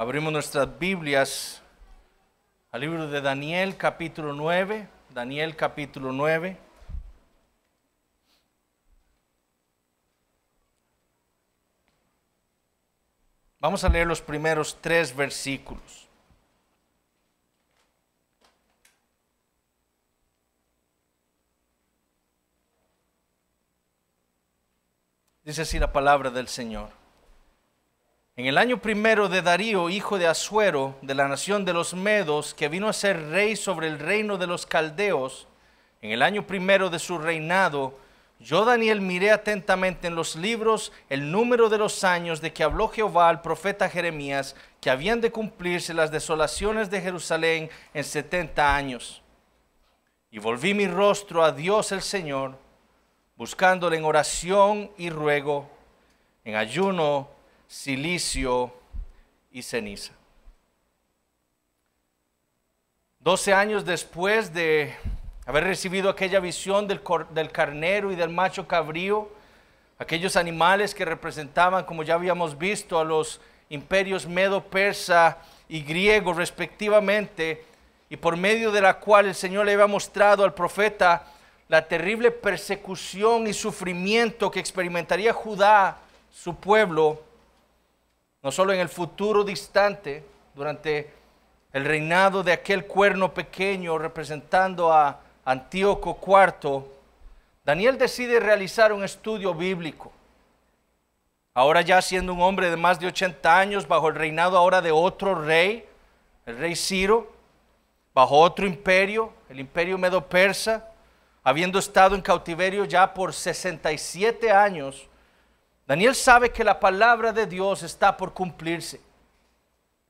Abrimos nuestras Biblias al libro de Daniel capítulo 9, Daniel capítulo 9. Vamos a leer los primeros tres versículos. Dice así la palabra del Señor. En el año primero de Darío, hijo de Asuero, de la nación de los Medos, que vino a ser rey sobre el reino de los Caldeos, en el año primero de su reinado, yo Daniel miré atentamente en los libros el número de los años de que habló Jehová al profeta Jeremías, que habían de cumplirse las desolaciones de Jerusalén en setenta años. Y volví mi rostro a Dios el Señor, buscándole en oración y ruego, en ayuno silicio y ceniza. Doce años después de haber recibido aquella visión del, del carnero y del macho cabrío, aquellos animales que representaban, como ya habíamos visto, a los imperios medo, persa y griego respectivamente, y por medio de la cual el Señor le había mostrado al profeta la terrible persecución y sufrimiento que experimentaría Judá, su pueblo, no solo en el futuro distante, durante el reinado de aquel cuerno pequeño representando a Antíoco IV, Daniel decide realizar un estudio bíblico. Ahora ya siendo un hombre de más de 80 años, bajo el reinado ahora de otro rey, el rey Ciro, bajo otro imperio, el imperio medo-persa, habiendo estado en cautiverio ya por 67 años, Daniel sabe que la palabra de Dios está por cumplirse.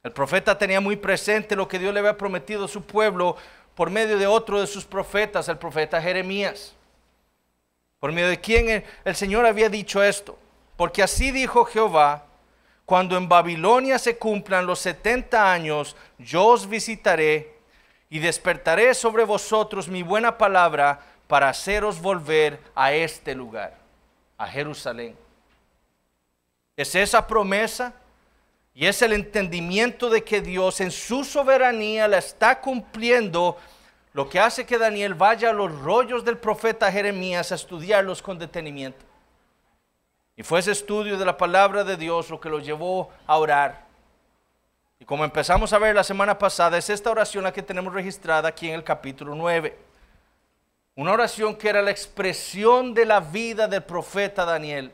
El profeta tenía muy presente lo que Dios le había prometido a su pueblo por medio de otro de sus profetas, el profeta Jeremías. Por medio de quien el Señor había dicho esto. Porque así dijo Jehová, cuando en Babilonia se cumplan los 70 años, yo os visitaré y despertaré sobre vosotros mi buena palabra para haceros volver a este lugar, a Jerusalén es esa promesa y es el entendimiento de que Dios en su soberanía la está cumpliendo, lo que hace que Daniel vaya a los rollos del profeta Jeremías a estudiarlos con detenimiento. Y fue ese estudio de la palabra de Dios lo que lo llevó a orar. Y como empezamos a ver la semana pasada, es esta oración la que tenemos registrada aquí en el capítulo 9. Una oración que era la expresión de la vida del profeta Daniel.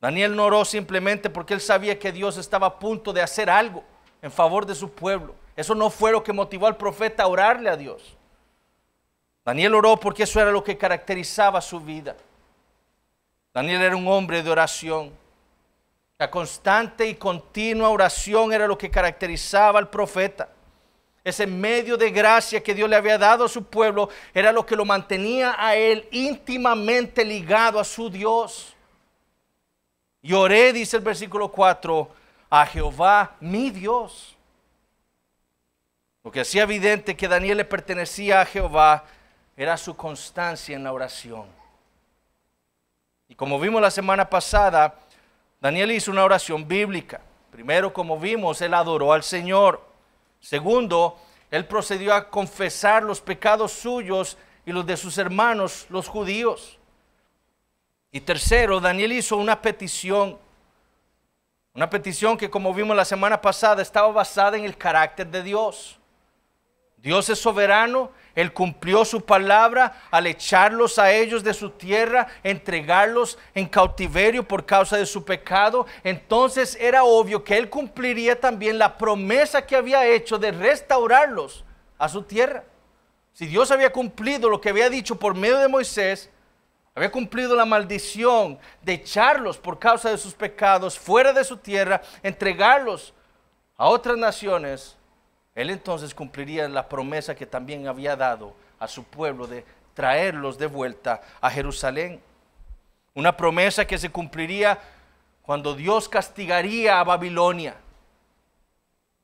Daniel no oró simplemente porque él sabía que Dios estaba a punto de hacer algo en favor de su pueblo. Eso no fue lo que motivó al profeta a orarle a Dios. Daniel oró porque eso era lo que caracterizaba su vida. Daniel era un hombre de oración. La constante y continua oración era lo que caracterizaba al profeta. Ese medio de gracia que Dios le había dado a su pueblo era lo que lo mantenía a él íntimamente ligado a su Dios. Y oré dice el versículo 4, a Jehová mi Dios. Lo que hacía evidente que Daniel le pertenecía a Jehová era su constancia en la oración. Y como vimos la semana pasada, Daniel hizo una oración bíblica. Primero, como vimos, él adoró al Señor. Segundo, él procedió a confesar los pecados suyos y los de sus hermanos, los judíos. Y tercero, Daniel hizo una petición, una petición que como vimos la semana pasada estaba basada en el carácter de Dios. Dios es soberano, Él cumplió su palabra al echarlos a ellos de su tierra, entregarlos en cautiverio por causa de su pecado. Entonces era obvio que Él cumpliría también la promesa que había hecho de restaurarlos a su tierra. Si Dios había cumplido lo que había dicho por medio de Moisés, había cumplido la maldición de echarlos por causa de sus pecados fuera de su tierra, entregarlos a otras naciones. Él entonces cumpliría la promesa que también había dado a su pueblo de traerlos de vuelta a Jerusalén. Una promesa que se cumpliría cuando Dios castigaría a Babilonia.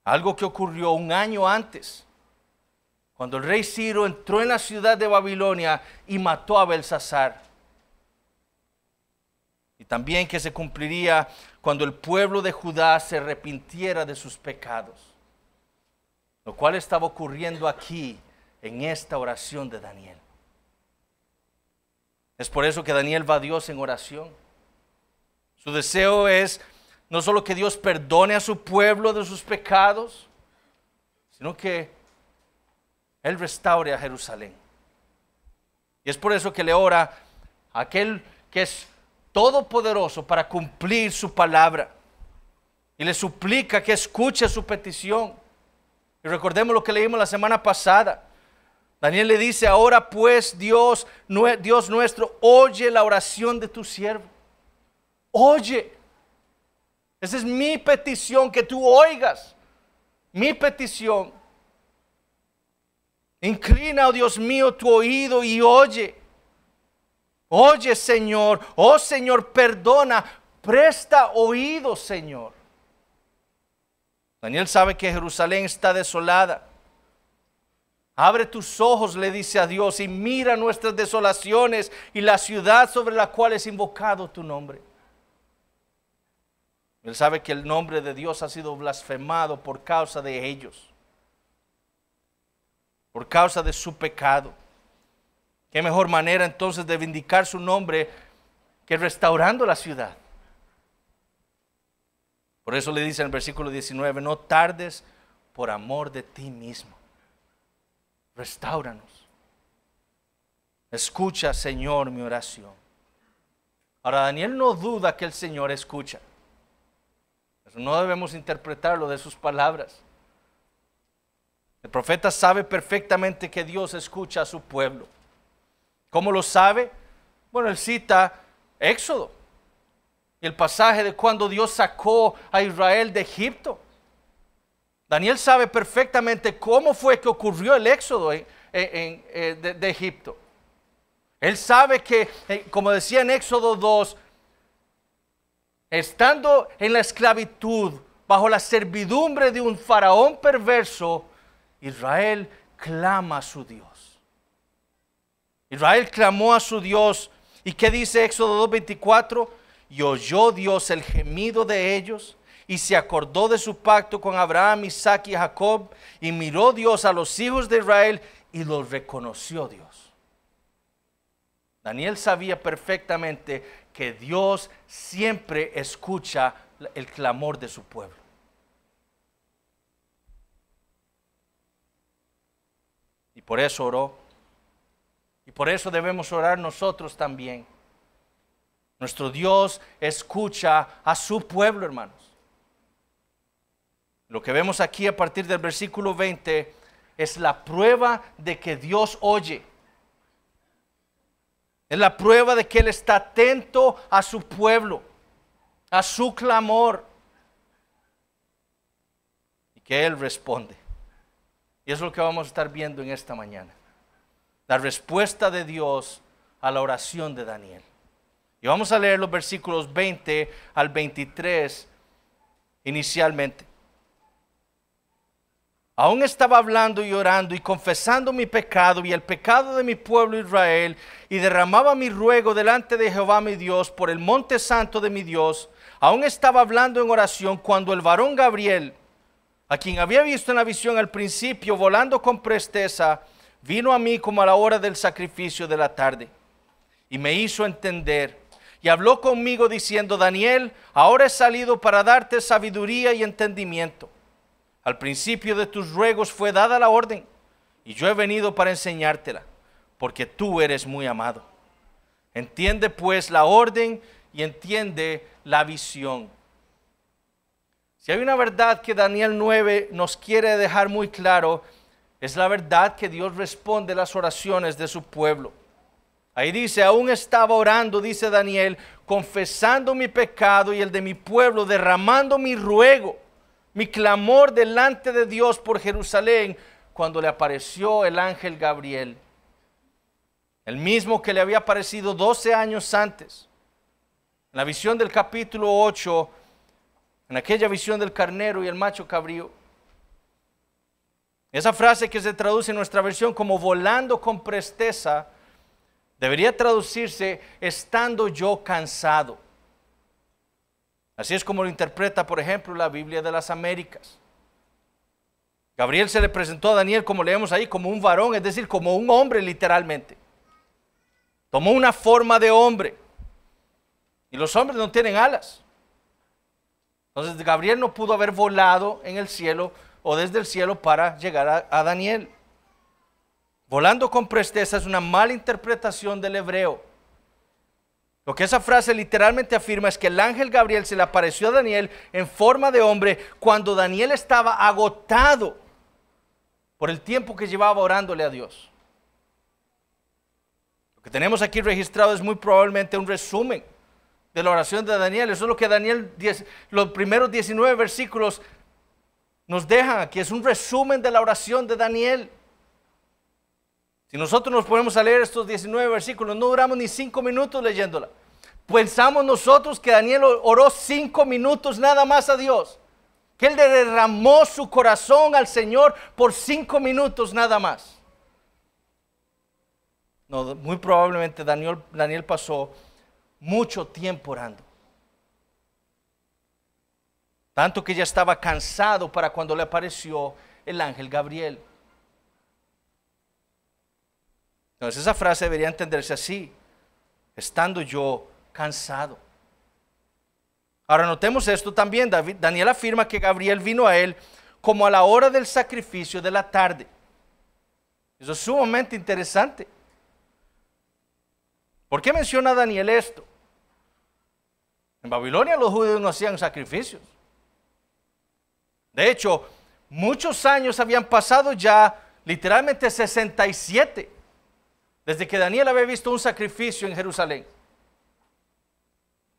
Algo que ocurrió un año antes, cuando el rey Ciro entró en la ciudad de Babilonia y mató a Belsasar y también que se cumpliría cuando el pueblo de Judá se arrepintiera de sus pecados, lo cual estaba ocurriendo aquí en esta oración de Daniel. Es por eso que Daniel va a Dios en oración. Su deseo es no solo que Dios perdone a su pueblo de sus pecados, sino que Él restaure a Jerusalén. Y es por eso que le ora a aquel que es todopoderoso para cumplir su palabra. Y le suplica que escuche su petición. Y recordemos lo que leímos la semana pasada. Daniel le dice, ahora pues Dios, Dios nuestro, oye la oración de tu siervo. Oye. Esa es mi petición, que tú oigas. Mi petición. Inclina, oh Dios mío, tu oído y oye. Oye, Señor, oh Señor, perdona, presta oído, Señor. Daniel sabe que Jerusalén está desolada. Abre tus ojos, le dice a Dios, y mira nuestras desolaciones y la ciudad sobre la cual es invocado tu nombre. Él sabe que el nombre de Dios ha sido blasfemado por causa de ellos, por causa de su pecado. Qué mejor manera entonces de vindicar su nombre que restaurando la ciudad. Por eso le dice en el versículo 19, no tardes por amor de ti mismo. Restauranos. Escucha, Señor, mi oración. Ahora, Daniel no duda que el Señor escucha. No debemos interpretarlo de sus palabras. El profeta sabe perfectamente que Dios escucha a su pueblo. ¿Cómo lo sabe? Bueno, él cita Éxodo y el pasaje de cuando Dios sacó a Israel de Egipto. Daniel sabe perfectamente cómo fue que ocurrió el éxodo eh, de, de, Egipto. Él sabe que, eh, como decía en Éxodo 2, estando en la esclavitud, bajo la servidumbre de un faraón perverso, Israel clama a su Dios. Israel clamó a su Dios. ¿Y qué dice Éxodo 2.24? Y oyó Dios el gemido de ellos y se acordó de su pacto con Abraham, Isaac y Jacob. Y miró Dios a los hijos de Israel y los reconoció Dios. Daniel sabía perfectamente que Dios siempre escucha el clamor de su pueblo. Y por eso oró y por eso debemos orar nosotros también. Nuestro Dios escucha a su pueblo, hermanos. Lo que vemos aquí a partir del versículo 20 es la prueba de que Dios oye. Es la prueba de que Él está atento a su pueblo, a su clamor. Y que Él responde. Y es lo que vamos a estar viendo en esta mañana la respuesta de Dios a la oración de Daniel. Y vamos a leer los versículos 20 al 23 inicialmente. Aún estaba hablando y orando y confesando mi pecado y el pecado de mi pueblo Israel y derramaba mi ruego delante de Jehová mi Dios por el monte santo de mi Dios. Aún estaba hablando en oración cuando el varón Gabriel, a quien había visto en la visión al principio volando con presteza, vino a mí como a la hora del sacrificio de la tarde y me hizo entender y habló conmigo diciendo, Daniel, ahora he salido para darte sabiduría y entendimiento. Al principio de tus ruegos fue dada la orden y yo he venido para enseñártela, porque tú eres muy amado. Entiende pues la orden y entiende la visión. Si hay una verdad que Daniel 9 nos quiere dejar muy claro, es la verdad que Dios responde las oraciones de su pueblo. Ahí dice, aún estaba orando, dice Daniel, confesando mi pecado y el de mi pueblo, derramando mi ruego, mi clamor delante de Dios por Jerusalén, cuando le apareció el ángel Gabriel, el mismo que le había aparecido 12 años antes. En la visión del capítulo 8, en aquella visión del carnero y el macho cabrío, esa frase que se traduce en nuestra versión como volando con presteza debería traducirse estando yo cansado. Así es como lo interpreta, por ejemplo, la Biblia de las Américas. Gabriel se le presentó a Daniel, como leemos ahí, como un varón, es decir, como un hombre literalmente. Tomó una forma de hombre. Y los hombres no tienen alas. Entonces Gabriel no pudo haber volado en el cielo o desde el cielo para llegar a, Daniel. Volando con presteza es una mala interpretación del hebreo. Lo que esa frase literalmente afirma es que el ángel Gabriel se le apareció a Daniel en forma de hombre cuando Daniel estaba agotado por el tiempo que llevaba orándole a Dios. Lo que tenemos aquí registrado es muy probablemente un resumen de la oración de Daniel. Eso es lo que Daniel, los primeros 19 versículos nos dejan aquí es un resumen de la oración de Daniel. Si nosotros nos ponemos a leer estos 19 versículos, no duramos ni 5 minutos leyéndola. Pensamos nosotros que Daniel oró 5 minutos nada más a Dios, que él derramó su corazón al Señor por 5 minutos nada más. No, muy probablemente Daniel, Daniel pasó mucho tiempo orando. Tanto que ya estaba cansado para cuando le apareció el ángel Gabriel. Entonces esa frase debería entenderse así, estando yo cansado. Ahora notemos esto también, David, Daniel afirma que Gabriel vino a él como a la hora del sacrificio de la tarde. Eso es sumamente interesante. ¿Por qué menciona Daniel esto? En Babilonia los judíos no hacían sacrificios. De hecho, muchos años habían pasado ya, literalmente 67, desde que Daniel había visto un sacrificio en Jerusalén.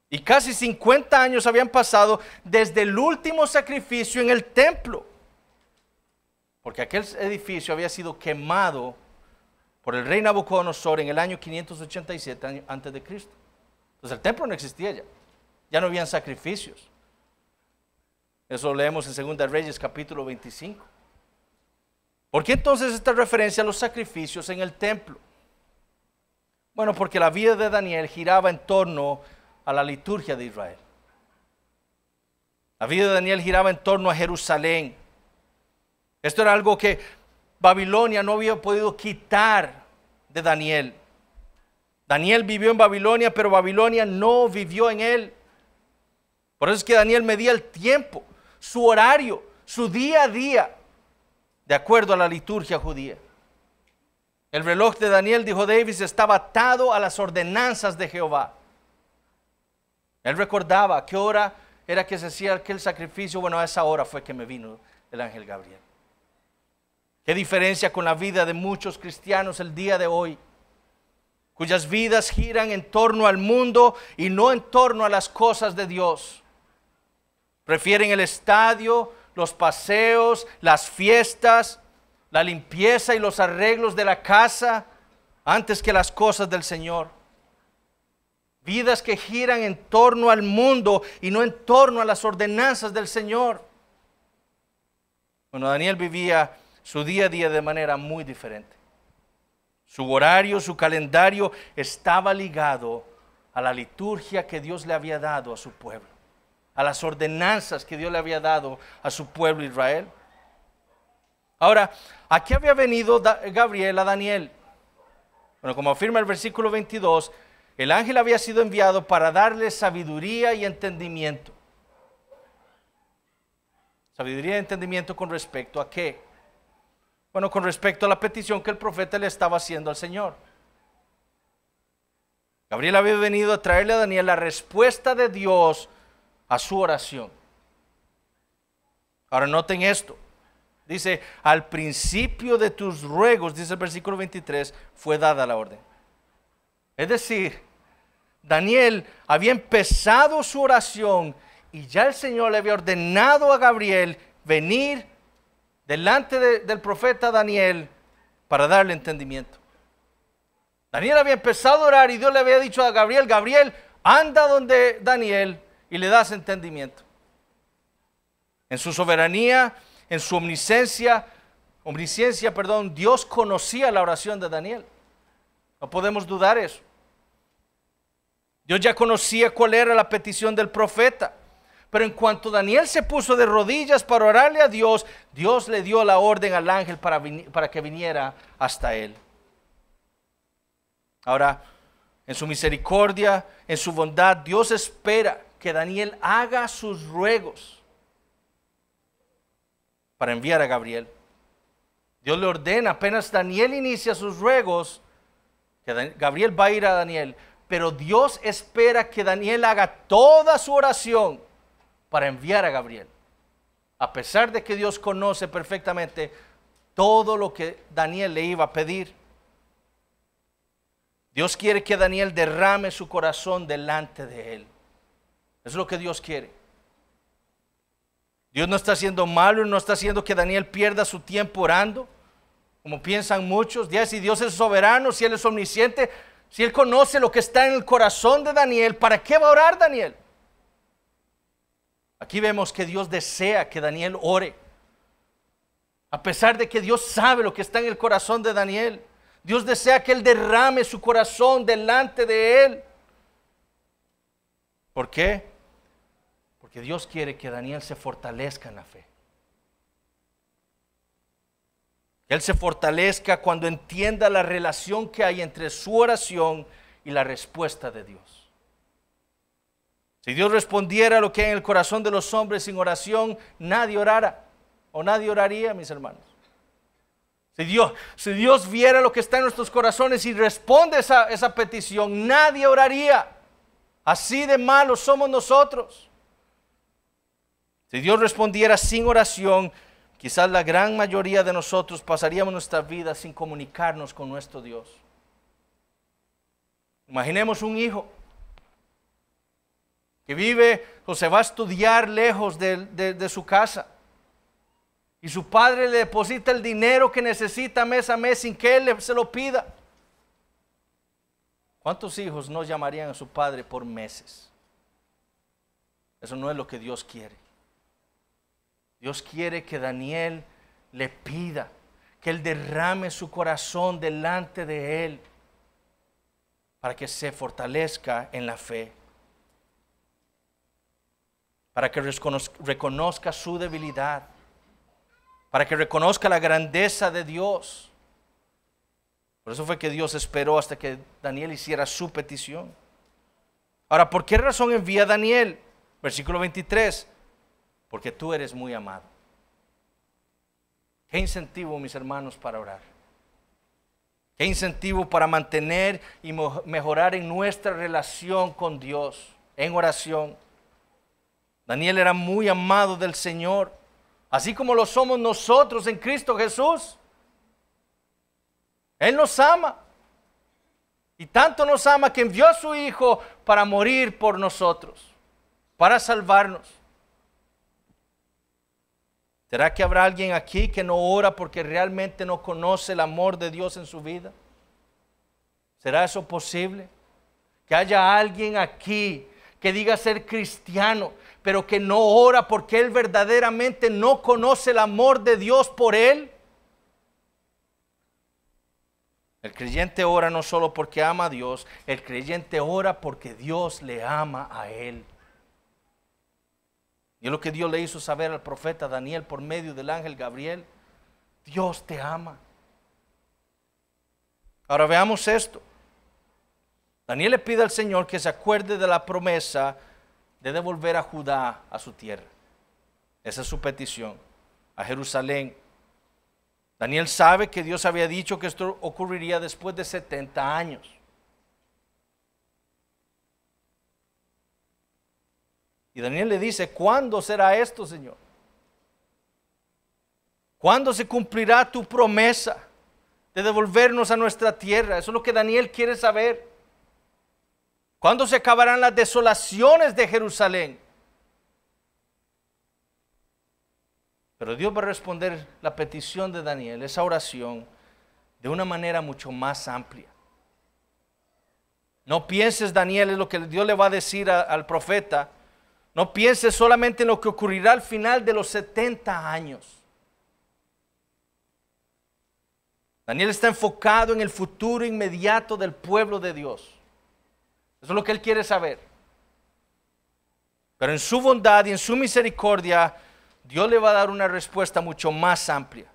Y casi 50 años habían pasado desde el último sacrificio en el templo. Porque aquel edificio había sido quemado por el rey Nabucodonosor en el año 587 a.C. Entonces el templo no existía ya. Ya no habían sacrificios. Eso lo leemos en 2 Reyes capítulo 25. ¿Por qué entonces esta referencia a los sacrificios en el templo? Bueno, porque la vida de Daniel giraba en torno a la liturgia de Israel. La vida de Daniel giraba en torno a Jerusalén. Esto era algo que Babilonia no había podido quitar de Daniel. Daniel vivió en Babilonia, pero Babilonia no vivió en él. Por eso es que Daniel medía el tiempo su horario, su día a día, de acuerdo a la liturgia judía. El reloj de Daniel, dijo Davis, estaba atado a las ordenanzas de Jehová. Él recordaba qué hora era que se hacía aquel sacrificio. Bueno, a esa hora fue que me vino el ángel Gabriel. Qué diferencia con la vida de muchos cristianos el día de hoy, cuyas vidas giran en torno al mundo y no en torno a las cosas de Dios. Prefieren el estadio, los paseos, las fiestas, la limpieza y los arreglos de la casa antes que las cosas del Señor. Vidas que giran en torno al mundo y no en torno a las ordenanzas del Señor. Bueno, Daniel vivía su día a día de manera muy diferente. Su horario, su calendario estaba ligado a la liturgia que Dios le había dado a su pueblo a las ordenanzas que Dios le había dado a su pueblo Israel. Ahora, ¿a qué había venido Gabriel a Daniel? Bueno, como afirma el versículo 22, el ángel había sido enviado para darle sabiduría y entendimiento. Sabiduría y entendimiento con respecto a qué? Bueno, con respecto a la petición que el profeta le estaba haciendo al Señor. Gabriel había venido a traerle a Daniel la respuesta de Dios a su oración. Ahora noten esto. Dice, al principio de tus ruegos, dice el versículo 23, fue dada la orden. Es decir, Daniel había empezado su oración y ya el Señor le había ordenado a Gabriel venir delante del profeta Daniel para darle entendimiento. Daniel había empezado a orar y Dios le había dicho a Gabriel, Gabriel, anda donde Daniel y le das entendimiento. En su soberanía, en su omnisciencia, omnisciencia, perdón, Dios conocía la oración de Daniel. No podemos dudar eso. Dios ya conocía cuál era la petición del profeta. Pero en cuanto Daniel se puso de rodillas para orarle a Dios, Dios le dio la orden al ángel para, para que viniera hasta él. Ahora, en su misericordia, en su bondad, Dios espera que Daniel haga sus ruegos para enviar a Gabriel. Dios le ordena, apenas Daniel inicia sus ruegos, que Gabriel va a ir a Daniel, pero Dios espera que Daniel haga toda su oración para enviar a Gabriel. A pesar de que Dios conoce perfectamente todo lo que Daniel le iba a pedir. Dios quiere que Daniel derrame su corazón delante de él. Es lo que Dios quiere. Dios no está haciendo malo, no está haciendo que Daniel pierda su tiempo orando, como piensan muchos. Ya, si Dios es soberano, si Él es omnisciente, si Él conoce lo que está en el corazón de Daniel, ¿para qué va a orar Daniel? Aquí vemos que Dios desea que Daniel ore. A pesar de que Dios sabe lo que está en el corazón de Daniel, Dios desea que Él derrame su corazón delante de Él. ¿Por qué? que Dios quiere que Daniel se fortalezca en la fe. Que él se fortalezca cuando entienda la relación que hay entre su oración y la respuesta de Dios. Si Dios respondiera lo que hay en el corazón de los hombres sin oración, nadie orara o nadie oraría, mis hermanos. Si Dios, si Dios viera lo que está en nuestros corazones y responde esa, esa petición, nadie oraría. Así de malos somos nosotros. Si Dios respondiera sin oración, quizás la gran mayoría de nosotros pasaríamos nuestra vida sin comunicarnos con nuestro Dios. Imaginemos un hijo que vive o se va a estudiar lejos de, de su casa y su padre le deposita el dinero que necesita mes a mes sin que él se lo pida. ¿Cuántos hijos no llamarían a su padre por meses? Eso no es lo que Dios quiere. Dios quiere que Daniel le pida, que él derrame su corazón delante de él para que se fortalezca en la fe, para que reconozca su debilidad, para que reconozca la grandeza de Dios. Por eso fue que Dios esperó hasta que Daniel hiciera su petición. Ahora, ¿por qué razón envía Daniel? Versículo 23 porque tú eres muy amado. ¿Qué incentivo, mis hermanos, para orar? ¿Qué incentivo para mantener y mejorar en nuestra relación con Dios en oración? Daniel era muy amado del Señor, así como lo somos nosotros en Cristo Jesús. Él nos ama. Y tanto nos ama que envió a su Hijo para morir por nosotros, para salvarnos. ¿Será que habrá alguien aquí que no ora porque realmente no conoce el amor de Dios en su vida? ¿Será eso posible? Que haya alguien aquí que diga ser cristiano, pero que no ora porque él verdaderamente no conoce el amor de Dios por él. El creyente ora no solo porque ama a Dios, el creyente ora porque Dios le ama a él. Y es lo que Dios le hizo saber al profeta Daniel por medio del ángel Gabriel. Dios te ama. Ahora veamos esto. Daniel le pide al Señor que se acuerde de la promesa de devolver a Judá a su tierra. Esa es su petición, a Jerusalén. Daniel sabe que Dios había dicho que esto ocurriría después de 70 años. Y Daniel le dice, ¿cuándo será esto, Señor? ¿Cuándo se cumplirá tu promesa de devolvernos a nuestra tierra? Eso es lo que Daniel quiere saber. ¿Cuándo se acabarán las desolaciones de Jerusalén? Pero Dios va a responder la petición de Daniel, esa oración, de una manera mucho más amplia. No pienses, Daniel, es lo que Dios le va a decir al profeta. No piense solamente en lo que ocurrirá al final de los 70 años. Daniel está enfocado en el futuro inmediato del pueblo de Dios. Eso es lo que él quiere saber. Pero en su bondad y en su misericordia, Dios le va a dar una respuesta mucho más amplia.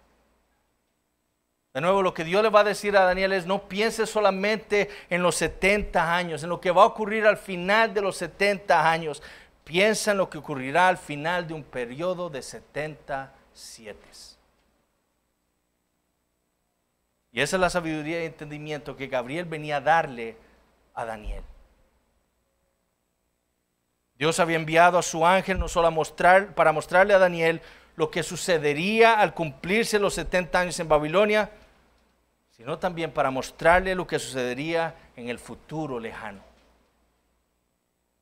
De nuevo, lo que Dios le va a decir a Daniel es, no piense solamente en los 70 años, en lo que va a ocurrir al final de los 70 años. Piensa en lo que ocurrirá al final de un periodo de 77. Y esa es la sabiduría y entendimiento que Gabriel venía a darle a Daniel. Dios había enviado a su ángel no solo a mostrar, para mostrarle a Daniel lo que sucedería al cumplirse los 70 años en Babilonia, sino también para mostrarle lo que sucedería en el futuro lejano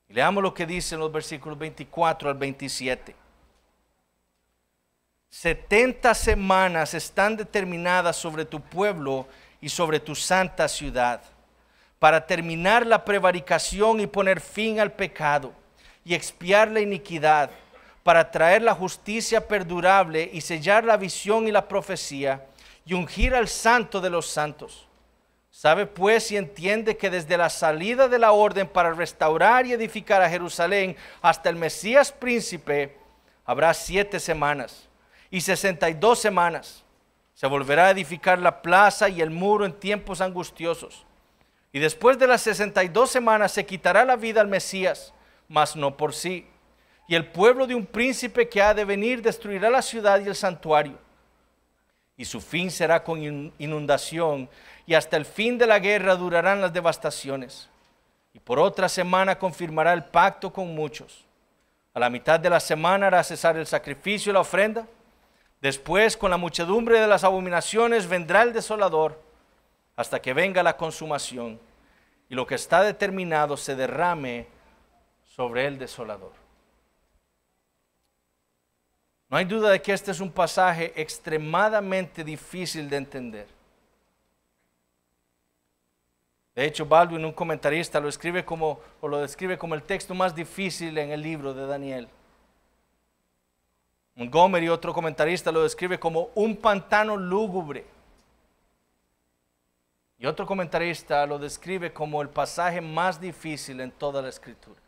leamos lo que dicen los versículos 24 al 27. 70 semanas están determinadas sobre tu pueblo y sobre tu santa ciudad, para terminar la prevaricación y poner fin al pecado, y expiar la iniquidad, para traer la justicia perdurable y sellar la visión y la profecía, y ungir al santo de los santos Sabe pues y entiende que desde la salida de la orden para restaurar y edificar a Jerusalén hasta el Mesías príncipe, habrá siete semanas y sesenta y dos semanas. Se volverá a edificar la plaza y el muro en tiempos angustiosos. Y después de las sesenta y dos semanas se quitará la vida al Mesías, mas no por sí. Y el pueblo de un príncipe que ha de venir destruirá la ciudad y el santuario. Y su fin será con inundación y hasta el fin de la guerra durarán las devastaciones. Y por otra semana confirmará el pacto con muchos. A la mitad de la semana hará cesar el sacrificio y la ofrenda. Después, con la muchedumbre de las abominaciones, vendrá el desolador hasta que venga la consumación y lo que está determinado se derrame sobre el desolador. No hay duda de que este es un pasaje extremadamente difícil de entender. De hecho, Baldwin, un comentarista, lo escribe como, o lo describe como el texto más difícil en el libro de Daniel. Montgomery, otro comentarista, lo describe como un pantano lúgubre. Y otro comentarista lo describe como el pasaje más difícil en toda la escritura.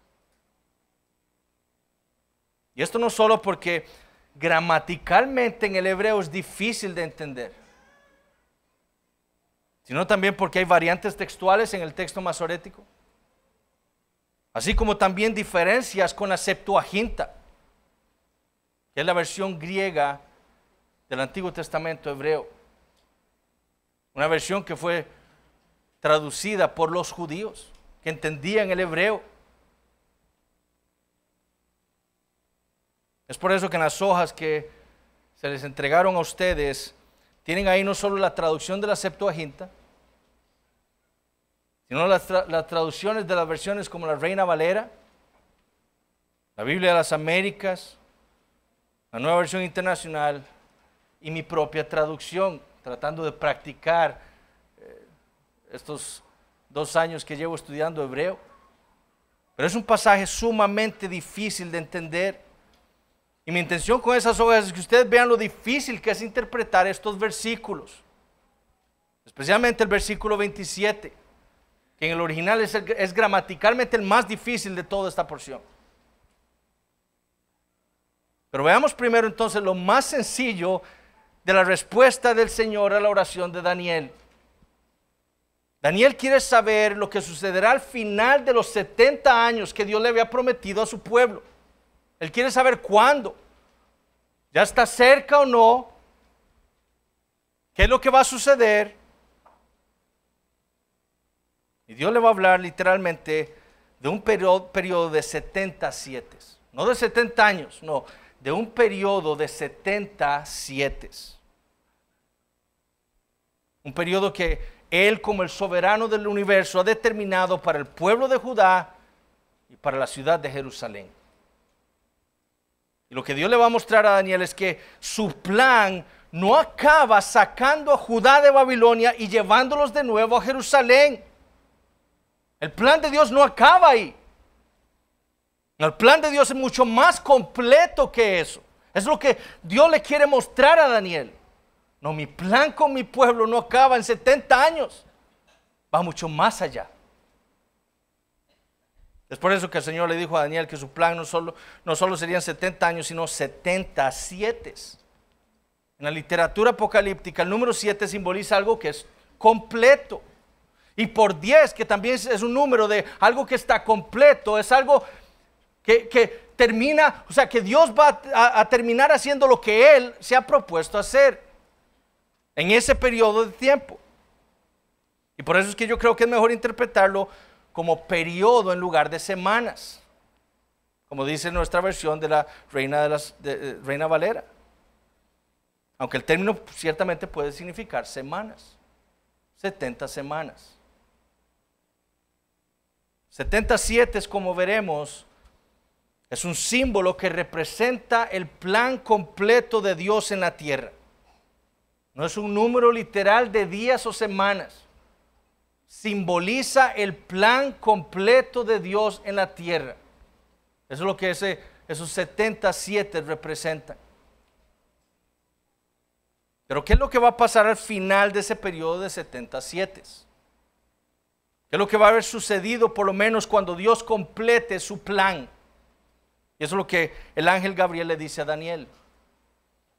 Y esto no solo porque gramaticalmente en el hebreo es difícil de entender, sino también porque hay variantes textuales en el texto masorético, así como también diferencias con la Septuaginta, que es la versión griega del Antiguo Testamento hebreo, una versión que fue traducida por los judíos, que entendían el hebreo. Es por eso que en las hojas que se les entregaron a ustedes, tienen ahí no solo la traducción de la Septuaginta, sino las, traducciones de las versiones como la Reina Valera, la Biblia de las Américas, la nueva versión internacional y mi propia traducción, tratando de practicar eh, estos dos años que llevo estudiando hebreo. Pero es un pasaje sumamente difícil de entender. Y mi intención con esas hojas es que ustedes vean lo difícil que es interpretar estos versículos, especialmente el versículo 27 que en el original es, gramaticalmente el más difícil de toda esta porción. Pero veamos primero entonces lo más sencillo de la respuesta del Señor a la oración de Daniel. Daniel quiere saber lo que sucederá al final de los 70 años que Dios le había prometido a su pueblo. Él quiere saber cuándo. ¿Ya está cerca o no? ¿Qué es lo que va a suceder? Y Dios le va a hablar literalmente de un periodo, periodo de 77, no de 70 años, no, de un periodo de 77. Un periodo que Él como el soberano del universo ha determinado para el pueblo de Judá y para la ciudad de Jerusalén. Y lo que Dios le va a mostrar a Daniel es que su plan no acaba sacando a Judá de Babilonia y llevándolos de nuevo a Jerusalén. El plan de Dios no acaba ahí. El plan de Dios es mucho más completo que eso. Es lo que Dios le quiere mostrar a Daniel. No, mi plan con mi pueblo no acaba en 70 años. Va mucho más allá. Es por eso que el Señor le dijo a Daniel que su plan no solo, no solo serían 70 años, sino 77. En la literatura apocalíptica, el número 7 simboliza algo que es completo. Y por 10, que también es un número de algo que está completo, es algo que, termina, o sea, que Dios va a, terminar haciendo lo que Él se ha propuesto hacer en ese periodo de tiempo. Y por eso es que yo creo que es mejor interpretarlo como periodo en lugar de semanas, como dice nuestra versión de la Reina, de las, eh, Reina Valera. Aunque el término ciertamente puede significar semanas, 70 semanas. 77 es como veremos, es un símbolo que representa el plan completo de Dios en la tierra. No es un número literal de días o semanas. Simboliza el plan completo de Dios en la tierra. Eso es lo que ese, esos 77 representan. Pero ¿qué es lo que va a pasar al final de ese periodo de 77? ¿Qué es lo que va a haber sucedido por lo menos cuando Dios complete su plan? Y eso es lo que el ángel Gabriel le dice a Daniel.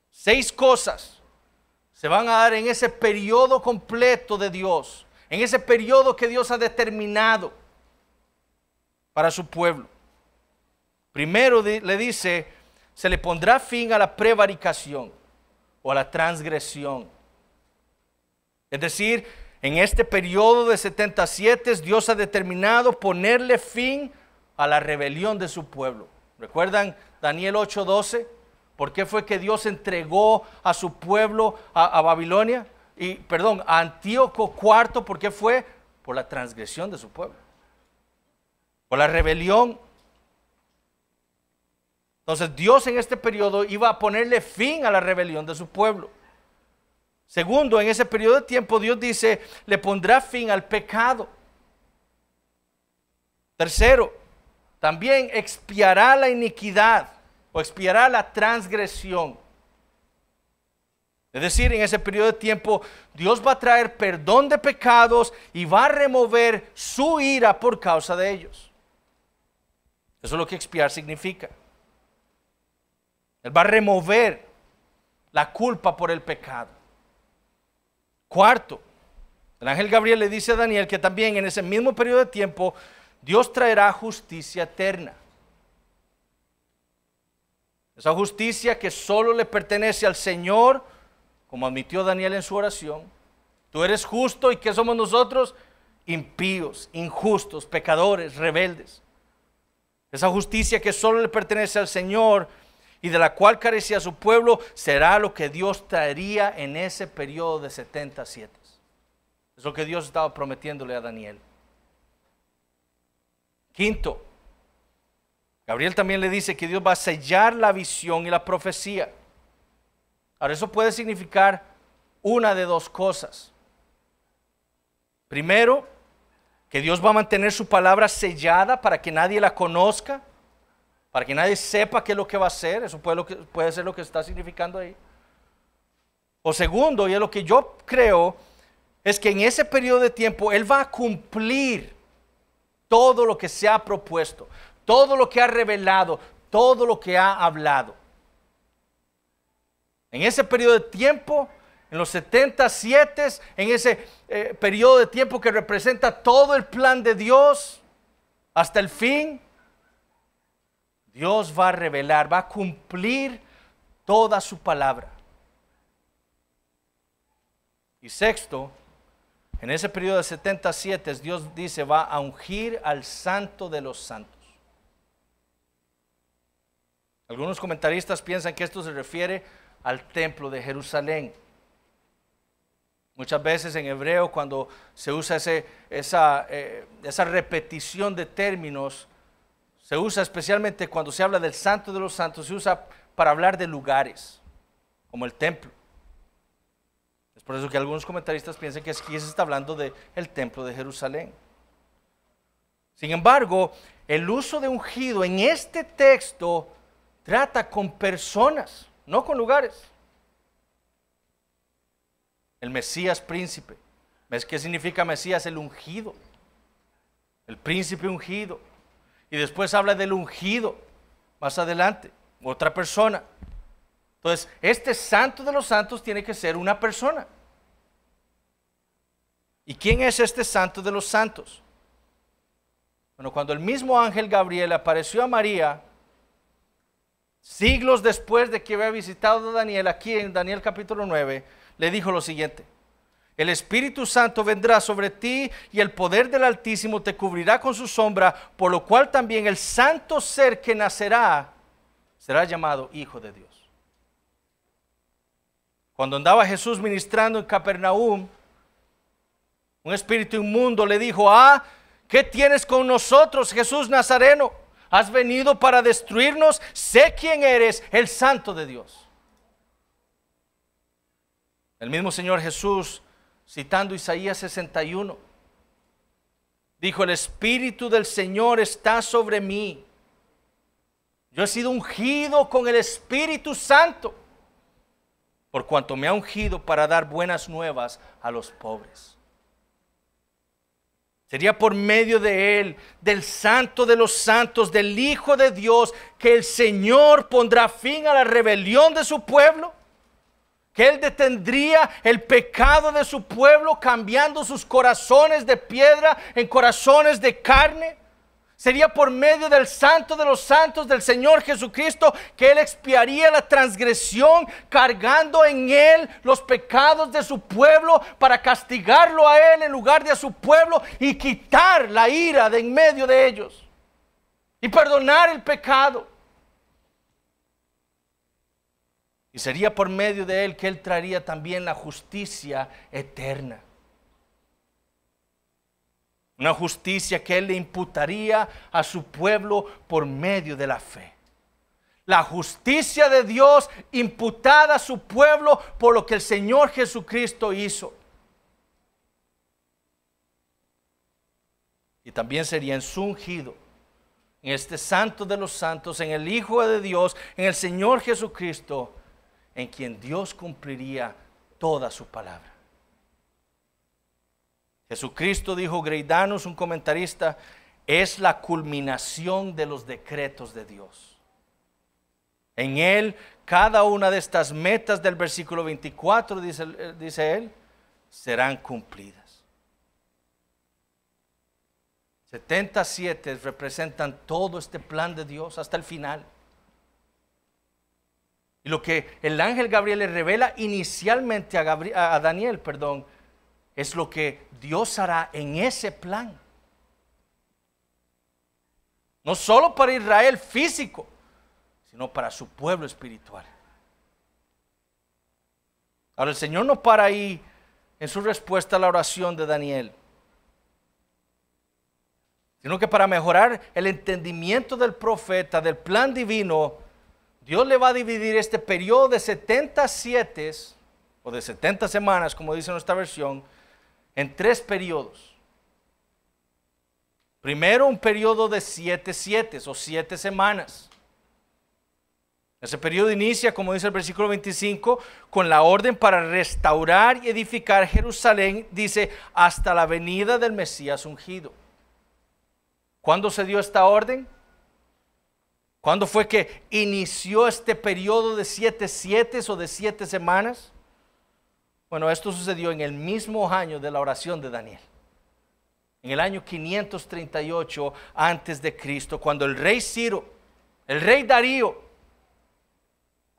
Seis cosas se van a dar en ese periodo completo de Dios, en ese periodo que Dios ha determinado para su pueblo. Primero le dice, se le pondrá fin a la prevaricación o a la transgresión. Es decir, en este periodo de 77 Dios ha determinado ponerle fin a la rebelión de su pueblo. ¿Recuerdan Daniel 8:12? ¿Por qué fue que Dios entregó a su pueblo a, Babilonia? Y, perdón, a Antíoco IV, ¿por qué fue? Por la transgresión de su pueblo. Por la rebelión entonces Dios en este periodo iba a ponerle fin a la rebelión de su pueblo. Segundo, en ese periodo de tiempo Dios dice, le pondrá fin al pecado. Tercero, también expiará la iniquidad o expiará la transgresión. Es decir, en ese periodo de tiempo Dios va a traer perdón de pecados y va a remover su ira por causa de ellos. Eso es lo que expiar significa. Él va a remover la culpa por el pecado. Cuarto, el ángel Gabriel le dice a Daniel que también en ese mismo periodo de tiempo Dios traerá justicia eterna. Esa justicia que solo le pertenece al Señor, como admitió Daniel en su oración. Tú eres justo y ¿qué somos nosotros? Impíos, injustos, pecadores, rebeldes. Esa justicia que solo le pertenece al Señor y de la cual carecía su pueblo, será lo que Dios traería en ese periodo de 77. Es lo que Dios estaba prometiéndole a Daniel. Quinto, Gabriel también le dice que Dios va a sellar la visión y la profecía. Ahora, eso puede significar una de dos cosas. Primero, que Dios va a mantener su palabra sellada para que nadie la conozca para que nadie sepa qué es lo que va a hacer, eso puede, lo que, puede ser lo que está significando ahí. O segundo, y es lo que yo creo, es que en ese periodo de tiempo Él va a cumplir todo lo que se ha propuesto, todo lo que ha revelado, todo lo que ha hablado. En ese periodo de tiempo, en los 77, en ese eh, periodo de tiempo que representa todo el plan de Dios hasta el fin, Dios va a revelar, va a cumplir toda su palabra. Y sexto, en ese periodo de 77 Dios dice, va a ungir al santo de los santos. Algunos comentaristas piensan que esto se refiere al templo de Jerusalén. Muchas veces en hebreo cuando se usa esa, eh, esa repetición de términos, se usa especialmente cuando se habla del santo de los santos, se usa para hablar de lugares, como el templo. Es por eso que algunos comentaristas piensan que aquí se está hablando del templo de Jerusalén. Sin embargo, el uso de ungido en este texto trata con personas, no con lugares. El Mesías príncipe. qué significa Mesías? El ungido. El príncipe ungido. Y después habla del ungido, más adelante, otra persona. Entonces, este santo de los santos tiene que ser una persona. ¿Y quién es este santo de los santos? Bueno, cuando el mismo ángel Gabriel apareció a María, siglos después de que había visitado a Daniel, aquí en Daniel capítulo 9, le dijo lo siguiente. El Espíritu Santo vendrá sobre ti y el poder del Altísimo te cubrirá con su sombra, por lo cual también el santo ser que nacerá será llamado Hijo de Dios. Cuando andaba Jesús ministrando en Capernaum, un espíritu inmundo le dijo, ah, ¿qué tienes con nosotros, Jesús Nazareno? Has venido para destruirnos, sé quién eres, el santo de Dios. El mismo Señor Jesús citando Isaías 61, dijo, el Espíritu del Señor está sobre mí. Yo he sido ungido con el Espíritu Santo, por cuanto me ha ungido para dar buenas nuevas a los pobres. Sería por medio de Él, del Santo de los Santos, del Hijo de Dios, que el Señor pondrá fin a la rebelión de su pueblo que Él detendría el pecado de su pueblo cambiando sus corazones de piedra en corazones de carne. Sería por medio del santo de los santos del Señor Jesucristo que Él expiaría la transgresión, cargando en Él los pecados de su pueblo para castigarlo a Él en lugar de a su pueblo y quitar la ira de en medio de ellos y perdonar el pecado. Y sería por medio de él que él traería también la justicia eterna. Una justicia que él le imputaría a su pueblo por medio de la fe. La justicia de Dios imputada a su pueblo por lo que el Señor Jesucristo hizo. Y también sería en ungido en este santo de los santos, en el Hijo de Dios, en el Señor Jesucristo, en quien Dios cumpliría toda su palabra. Jesucristo dijo, Greidanus, un comentarista, es la culminación de los decretos de Dios. En él, cada una de estas metas del versículo 24, dice él, serán cumplidas. 77 representan todo este plan de Dios hasta el final. Y lo que el ángel Gabriel le revela inicialmente a, Daniel, perdón, es lo que Dios hará en ese plan. No solo para Israel físico, sino para su pueblo espiritual. Ahora el Señor no para ahí en su respuesta a la oración de Daniel, sino que para mejorar el entendimiento del profeta del plan divino, Dios le va a dividir este periodo de 77 o de 70 semanas, como dice nuestra versión, en tres periodos. Primero un periodo de siete siete o siete semanas. Ese periodo inicia, como dice el versículo 25, con la orden para restaurar y edificar Jerusalén, dice, hasta la venida del Mesías ungido. ¿Cuándo se dio esta orden? ¿Cuándo fue que inició este periodo de siete siete o de siete semanas? Bueno, esto sucedió en el mismo año de la oración de Daniel. En el año 538 antes de Cristo, cuando el rey Ciro, el rey Darío,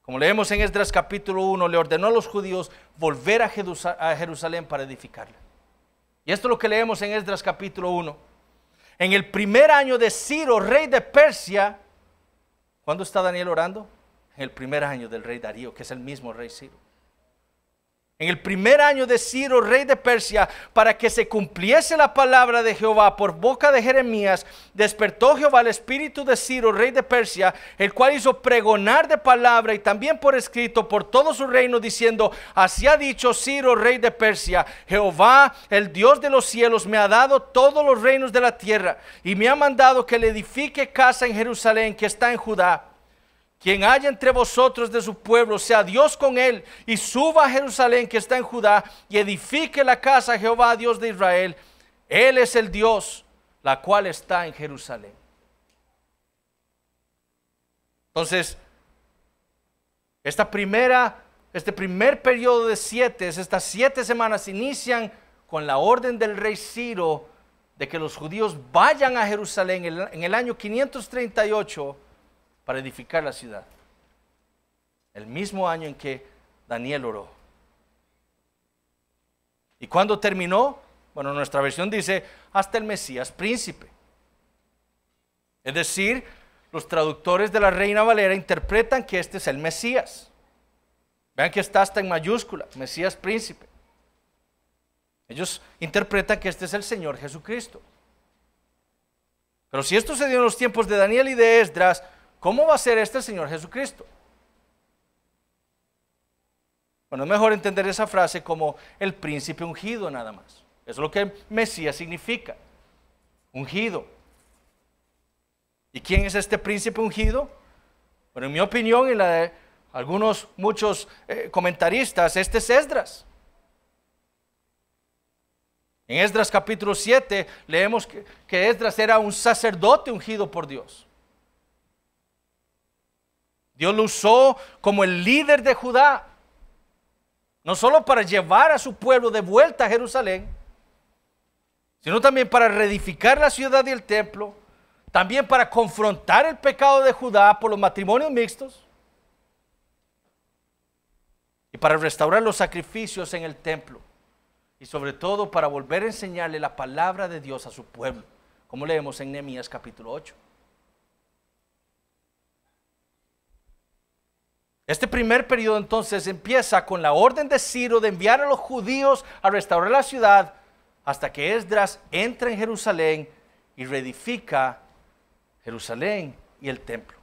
como leemos en Esdras capítulo 1, le ordenó a los judíos volver a Jerusalén para edificarla. Y esto es lo que leemos en Esdras capítulo 1. En el primer año de Ciro, rey de Persia, ¿Cuándo está Daniel orando? En el primer año del rey Darío, que es el mismo rey Ciro en el primer año de Ciro, rey de Persia, para que se cumpliese la palabra de Jehová por boca de Jeremías, despertó Jehová el espíritu de Ciro, rey de Persia, el cual hizo pregonar de palabra y también por escrito por todo su reino, diciendo, así ha dicho Ciro, rey de Persia, Jehová, el Dios de los cielos, me ha dado todos los reinos de la tierra y me ha mandado que le edifique casa en Jerusalén, que está en Judá quien haya entre vosotros de su pueblo, sea Dios con él, y suba a Jerusalén que está en Judá, y edifique la casa Jehová, Dios de Israel. Él es el Dios, la cual está en Jerusalén. Entonces, esta primera, este primer periodo de siete, estas siete semanas inician con la orden del rey Ciro de que los judíos vayan a Jerusalén en el año 538 para edificar la ciudad. El mismo año en que Daniel oró. ¿Y cuando terminó? Bueno, nuestra versión dice, hasta el Mesías príncipe. Es decir, los traductores de la Reina Valera interpretan que este es el Mesías. Vean que está hasta en mayúscula, Mesías príncipe. Ellos interpretan que este es el Señor Jesucristo. Pero si esto se dio en los tiempos de Daniel y de Esdras, ¿Cómo va a ser este Señor Jesucristo? Bueno, es mejor entender esa frase como el príncipe ungido nada más. es lo que Mesías significa, ungido. ¿Y quién es este príncipe ungido? Bueno, en mi opinión y la de algunos, muchos eh, comentaristas, este es Esdras. En Esdras capítulo 7 leemos que Esdras era un sacerdote ungido por Dios. Dios lo usó como el líder de Judá, no solo para llevar a su pueblo de vuelta a Jerusalén, sino también para reedificar la ciudad y el templo, también para confrontar el pecado de Judá por los matrimonios mixtos y para restaurar los sacrificios en el templo y sobre todo para volver a enseñarle la palabra de Dios a su pueblo, como leemos en Nehemías capítulo 8. Este primer periodo entonces empieza con la orden de Ciro de enviar a los judíos a restaurar la ciudad hasta que Esdras entra en Jerusalén y reedifica Jerusalén y el templo.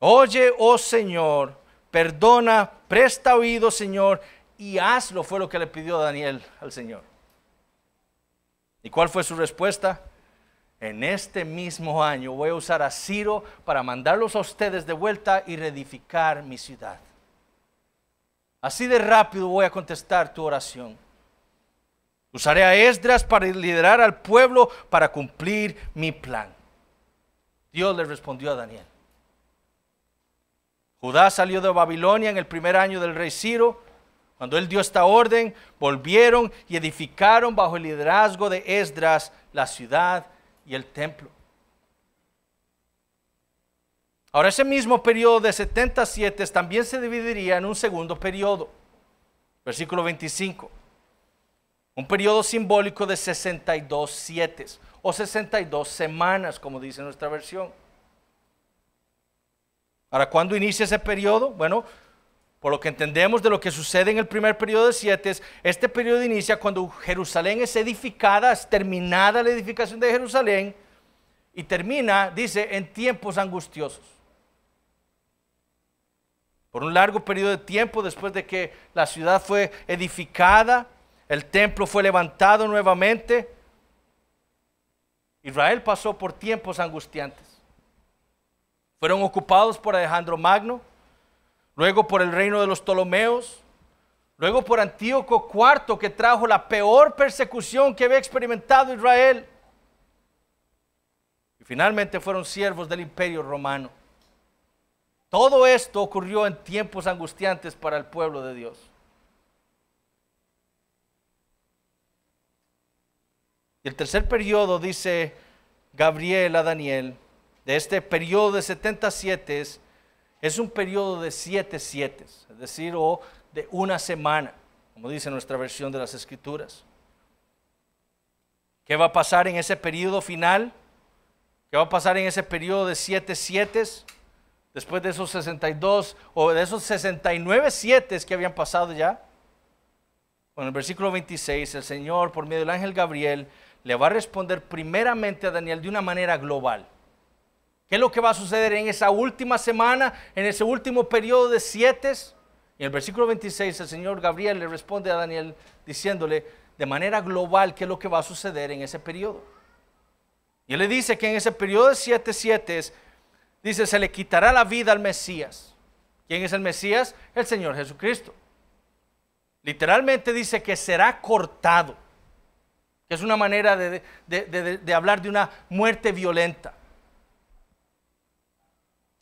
Oye, oh Señor, perdona, presta oído, Señor, y hazlo, fue lo que le pidió Daniel al Señor. ¿Y cuál fue su respuesta? en este mismo año voy a usar a Ciro para mandarlos a ustedes de vuelta y reedificar mi ciudad. Así de rápido voy a contestar tu oración. Usaré a Esdras para liderar al pueblo para cumplir mi plan. Dios le respondió a Daniel. Judá salió de Babilonia en el primer año del rey Ciro. Cuando él dio esta orden, volvieron y edificaron bajo el liderazgo de Esdras la ciudad y el templo. Ahora ese mismo periodo de 77 también se dividiría en un segundo periodo, versículo 25, un periodo simbólico de 62 siete o 62 semanas, como dice nuestra versión. Ahora, ¿cuándo inicia ese periodo? Bueno, por lo que entendemos de lo que sucede en el primer periodo de siete, este periodo inicia cuando Jerusalén es edificada, es terminada la edificación de Jerusalén y termina, dice, en tiempos angustiosos. Por un largo periodo de tiempo después de que la ciudad fue edificada, el templo fue levantado nuevamente, Israel pasó por tiempos angustiantes. Fueron ocupados por Alejandro Magno, luego por el reino de los Ptolomeos, luego por Antíoco IV, que trajo la peor persecución que había experimentado Israel. Y finalmente fueron siervos del imperio romano. Todo esto ocurrió en tiempos angustiantes para el pueblo de Dios. Y el tercer periodo, dice Gabriel a Daniel, de este periodo de 77 es es un periodo de siete siete, es decir, o de una semana, como dice nuestra versión de las Escrituras. ¿Qué va a pasar en ese periodo final? ¿Qué va a pasar en ese periodo de siete siete? Después de esos 62 o de esos 69 siete que habían pasado ya. Bueno, en el versículo 26, el Señor, por medio del ángel Gabriel, le va a responder primeramente a Daniel de una manera global. ¿Qué es lo que va a suceder en esa última semana, en ese último periodo de siete? En el versículo 26 el Señor Gabriel le responde a Daniel diciéndole de manera global qué es lo que va a suceder en ese periodo. Y él le dice que en ese periodo de siete siete dice, se le quitará la vida al Mesías. ¿Quién es el Mesías? El Señor Jesucristo. Literalmente dice que será cortado, es una manera de hablar de una muerte violenta.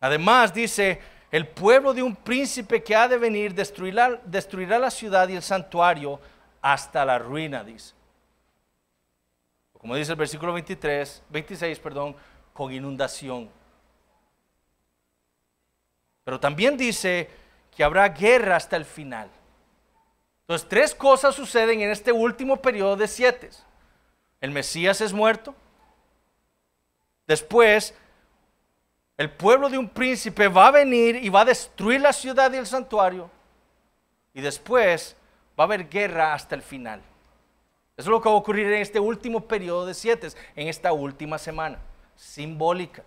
Además dice, el pueblo de un príncipe que ha de venir destruirá, destruirá la ciudad y el santuario hasta la ruina, dice. Como dice el versículo 23, 26, perdón, con inundación. Pero también dice que habrá guerra hasta el final. Entonces, tres cosas suceden en este último periodo de siete. El Mesías es muerto. Después, el pueblo de un príncipe va a venir y va a destruir la ciudad y el santuario. Y después va a haber guerra hasta el final. Eso es lo que va a ocurrir en este último periodo de siete, en esta última semana, simbólica.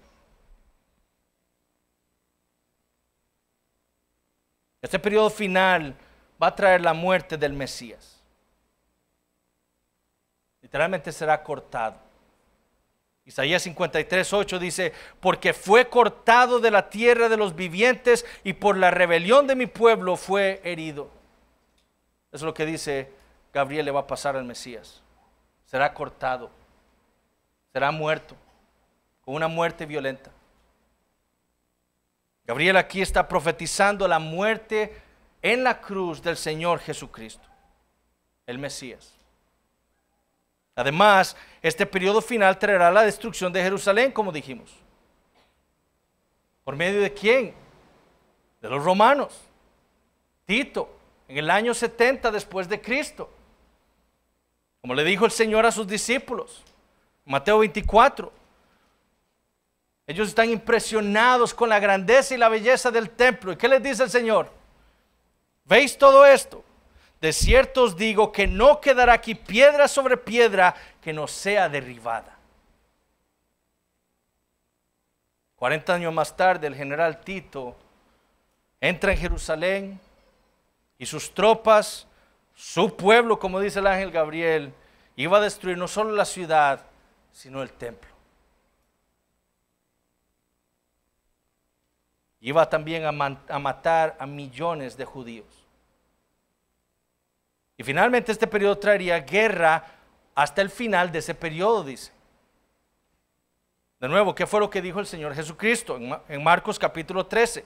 Este periodo final va a traer la muerte del Mesías. Literalmente será cortado. Isaías 53, 8 dice, porque fue cortado de la tierra de los vivientes y por la rebelión de mi pueblo fue herido. Es lo que dice Gabriel le va a pasar al Mesías. Será cortado, será muerto, con una muerte violenta. Gabriel aquí está profetizando la muerte en la cruz del Señor Jesucristo, el Mesías. Además, este periodo final traerá la destrucción de Jerusalén, como dijimos. ¿Por medio de quién? De los romanos. Tito, en el año 70 después de Cristo. Como le dijo el Señor a sus discípulos, Mateo 24. Ellos están impresionados con la grandeza y la belleza del templo. ¿Y qué les dice el Señor? ¿Veis todo esto? De cierto os digo que no quedará aquí piedra sobre piedra que no sea derribada. 40 años más tarde, el general Tito entra en Jerusalén y sus tropas, su pueblo, como dice el ángel Gabriel, iba a destruir no solo la ciudad, sino el templo. Iba también a, a matar a millones de judíos. Y finalmente este periodo traería guerra hasta el final de ese periodo, dice. De nuevo, ¿qué fue lo que dijo el Señor Jesucristo en Marcos capítulo 13?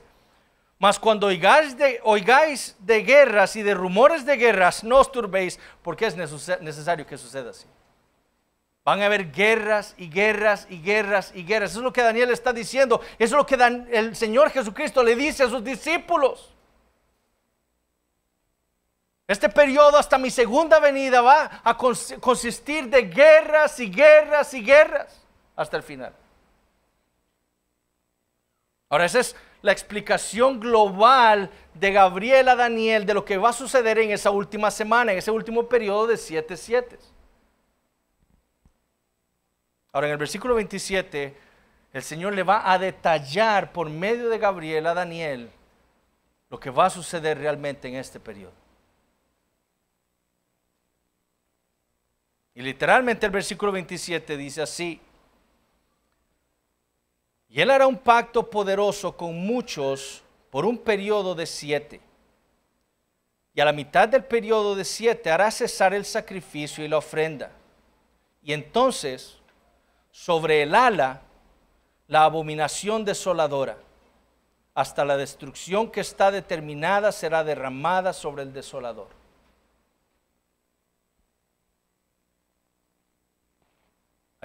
Mas cuando oigáis de, guerras y de rumores de guerras, no os turbéis, porque es necesario que suceda así. Van a haber guerras y guerras y guerras y guerras. Eso es lo que Daniel está diciendo. Eso es lo que el Señor Jesucristo le dice a sus discípulos. Este periodo hasta mi segunda venida va a consistir de guerras y guerras y guerras hasta el final. Ahora esa es la explicación global de Gabriel a Daniel de lo que va a suceder en esa última semana, en ese último periodo de siete siete. Ahora en el versículo 27, el Señor le va a detallar por medio de Gabriel a Daniel lo que va a suceder realmente en este periodo. Y literalmente el versículo 27 dice así, y él hará un pacto poderoso con muchos por un periodo de siete. Y a la mitad del periodo de siete hará cesar el sacrificio y la ofrenda. Y entonces, sobre el ala, la abominación desoladora, hasta la destrucción que está determinada será derramada sobre el desolador.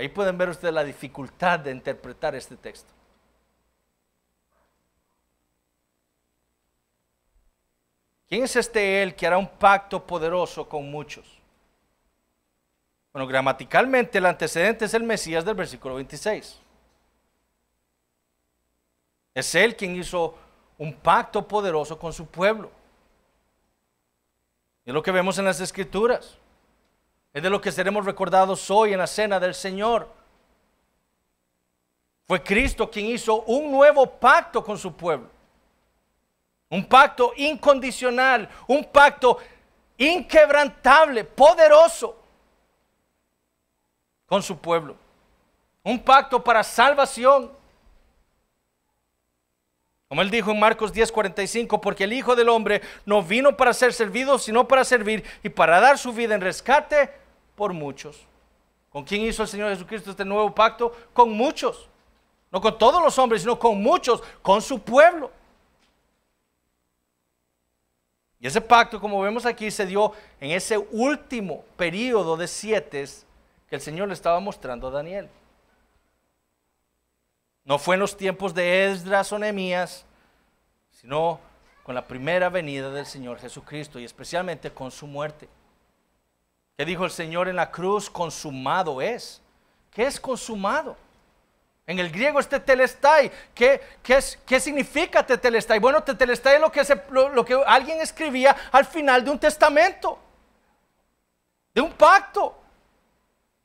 Ahí pueden ver ustedes la dificultad de interpretar este texto. ¿Quién es este él que hará un pacto poderoso con muchos? Bueno, gramaticalmente el antecedente es el Mesías del versículo 26. Es él quien hizo un pacto poderoso con su pueblo. Es lo que vemos en las escrituras. Es de lo que seremos recordados hoy en la cena del Señor. Fue Cristo quien hizo un nuevo pacto con su pueblo. Un pacto incondicional, un pacto inquebrantable, poderoso con su pueblo. Un pacto para salvación. Como él dijo en Marcos 10:45, porque el Hijo del Hombre no vino para ser servido, sino para servir y para dar su vida en rescate por muchos. ¿Con quién hizo el Señor Jesucristo este nuevo pacto? Con muchos. No con todos los hombres, sino con muchos, con su pueblo. Y ese pacto, como vemos aquí, se dio en ese último periodo de siete que el Señor le estaba mostrando a Daniel. No fue en los tiempos de Esdras o Nehemías, sino con la primera venida del Señor Jesucristo y especialmente con su muerte que dijo el Señor en la cruz, consumado es. ¿Qué es consumado? En el griego es tetelestai. ¿Qué, es, qué significa tetelestai? Bueno, tetelestai es lo que, lo, que alguien escribía al final de un testamento, de un pacto.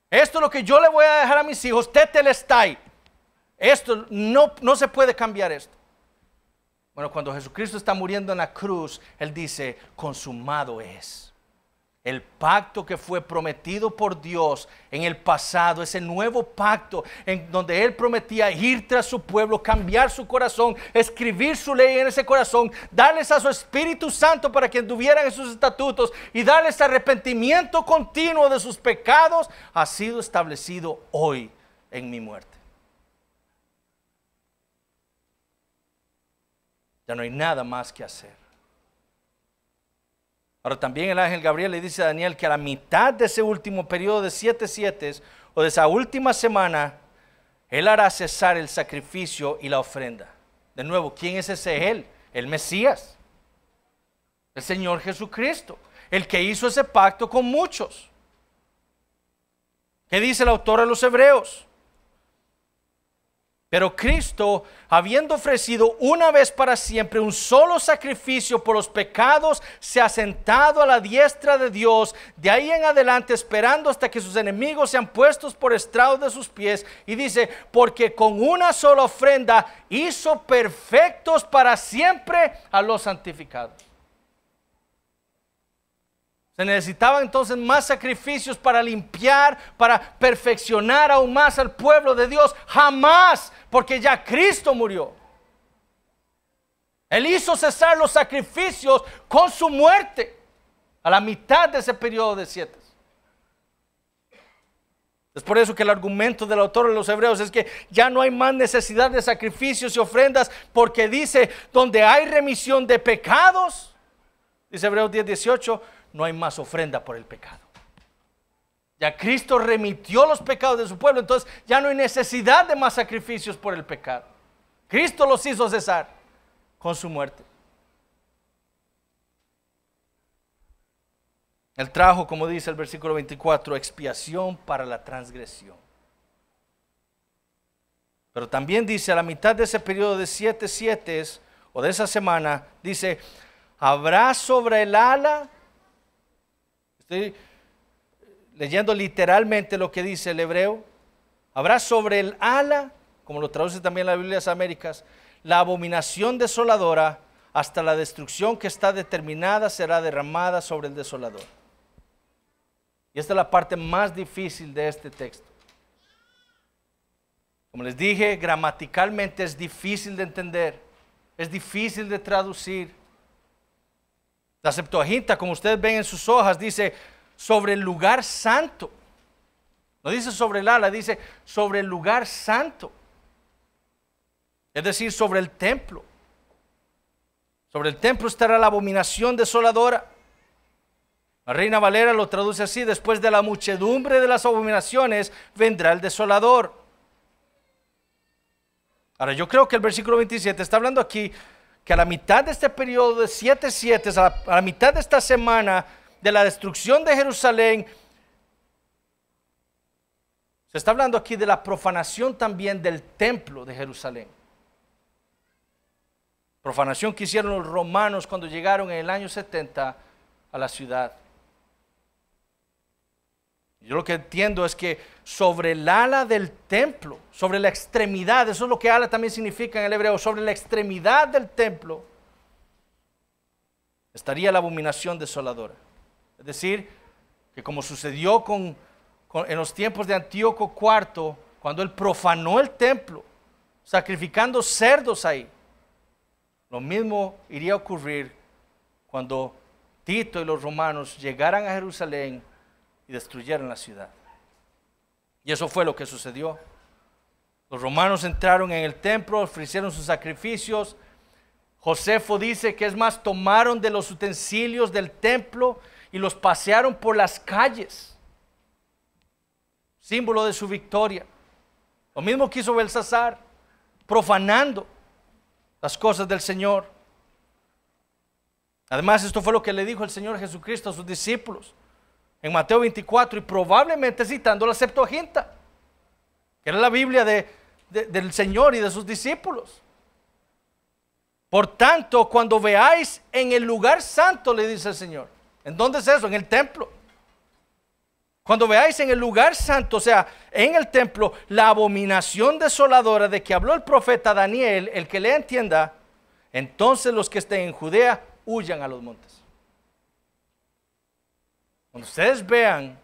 Esto es lo que yo le voy a dejar a mis hijos, tetelestai. Esto no, no se puede cambiar esto. Bueno, cuando Jesucristo está muriendo en la cruz, Él dice, consumado es. El pacto que fue prometido por Dios en el pasado, ese nuevo pacto en donde Él prometía ir tras su pueblo, cambiar su corazón, escribir su ley en ese corazón, darles a su Espíritu Santo para que anduvieran en sus estatutos y darles arrepentimiento continuo de sus pecados, ha sido establecido hoy en mi muerte. Ya no hay nada más que hacer. Ahora también el ángel Gabriel le dice a Daniel que a la mitad de ese último periodo de siete siete o de esa última semana, él hará cesar el sacrificio y la ofrenda. De nuevo, ¿quién es ese él? El Mesías, el Señor Jesucristo, el que hizo ese pacto con muchos. ¿Qué dice el autor a los hebreos? Pero Cristo, habiendo ofrecido una vez para siempre un solo sacrificio por los pecados, se ha sentado a la diestra de Dios, de ahí en adelante esperando hasta que sus enemigos sean puestos por estrado de sus pies. Y dice, porque con una sola ofrenda hizo perfectos para siempre a los santificados. Se necesitaban entonces más sacrificios para limpiar, para perfeccionar aún más al pueblo de Dios. Jamás, porque ya Cristo murió. Él hizo cesar los sacrificios con su muerte a la mitad de ese periodo de siete. Es por eso que el argumento del autor de los Hebreos es que ya no hay más necesidad de sacrificios y ofrendas, porque dice, donde hay remisión de pecados, dice Hebreos 10, 18, no hay más ofrenda por el pecado. Ya Cristo remitió los pecados de su pueblo, entonces ya no hay necesidad de más sacrificios por el pecado. Cristo los hizo cesar con su muerte. Él trajo, como dice el versículo 24, expiación para la transgresión. Pero también dice, a la mitad de ese periodo de siete siete o de esa semana, dice, habrá sobre el ala leyendo literalmente lo que dice el hebreo. Habrá sobre el ala, como lo traduce también la Biblia de las Américas, la abominación desoladora hasta la destrucción que está determinada será derramada sobre el desolador. Y esta es la parte más difícil de este texto. Como les dije, gramaticalmente es difícil de entender, es difícil de traducir. La Septuaginta, como ustedes ven en sus hojas, dice sobre el lugar santo. No dice sobre el ala, dice sobre el lugar santo. Es decir, sobre el templo. Sobre el templo estará la abominación desoladora. La reina Valera lo traduce así, después de la muchedumbre de las abominaciones vendrá el desolador. Ahora yo creo que el versículo 27 está hablando aquí que a la mitad de este periodo de 7-7, a, la mitad de esta semana de la destrucción de Jerusalén, se está hablando aquí de la profanación también del templo de Jerusalén. Profanación que hicieron los romanos cuando llegaron en el año 70 a la ciudad yo lo que entiendo es que sobre el ala del templo, sobre la extremidad, eso es lo que ala también significa en el hebreo, sobre la extremidad del templo estaría la abominación desoladora. Es decir, que como sucedió en los tiempos de Antíoco IV, cuando él profanó el templo, sacrificando cerdos ahí, lo mismo iría a ocurrir cuando Tito y los romanos llegaran a Jerusalén y destruyeron la ciudad. Y eso fue lo que sucedió. Los romanos entraron en el templo, ofrecieron sus sacrificios. Josefo dice que es más, tomaron de los utensilios del templo y los pasearon por las calles. Símbolo de su victoria. Lo mismo que hizo Belsasar, profanando las cosas del Señor. Además, esto fue lo que le dijo el Señor Jesucristo a sus discípulos en Mateo 24 y probablemente citando la Septuaginta, que era la Biblia del Señor y de sus discípulos. Por tanto, cuando veáis en el lugar santo, le dice el Señor, ¿en dónde es eso? En el templo. Cuando veáis en el lugar santo, o sea, en el templo, la abominación desoladora de que habló el profeta Daniel, el que le entienda, entonces los que estén en Judea huyan a los montes. Cuando ustedes vean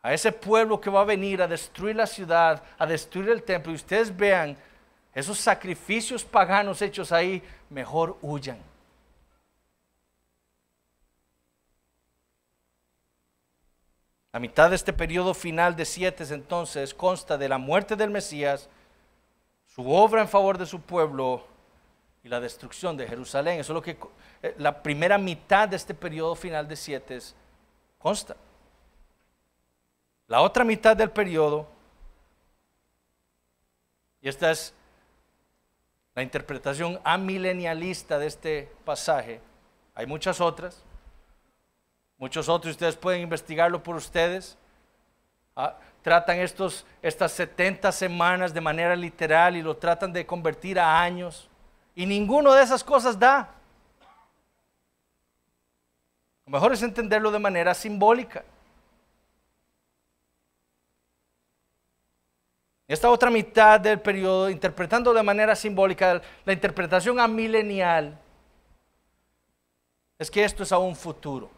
a ese pueblo que va a venir a destruir la ciudad, a destruir el templo, y ustedes vean esos sacrificios paganos hechos ahí, mejor huyan. La mitad de este periodo final de siete entonces consta de la muerte del Mesías, su obra en favor de su pueblo y la destrucción de Jerusalén. Eso es lo que eh, la primera mitad de este periodo final de siete Consta. La otra mitad del periodo, y esta es la interpretación amilenialista de este pasaje, hay muchas otras, muchos otros, ustedes pueden investigarlo por ustedes. Ah, tratan estos, estas 70 semanas de manera literal y lo tratan de convertir a años. Y ninguno de esas cosas da mejor es entenderlo de manera simbólica. Esta otra mitad del periodo, interpretando de manera simbólica la interpretación a milenial, es que esto es a un futuro.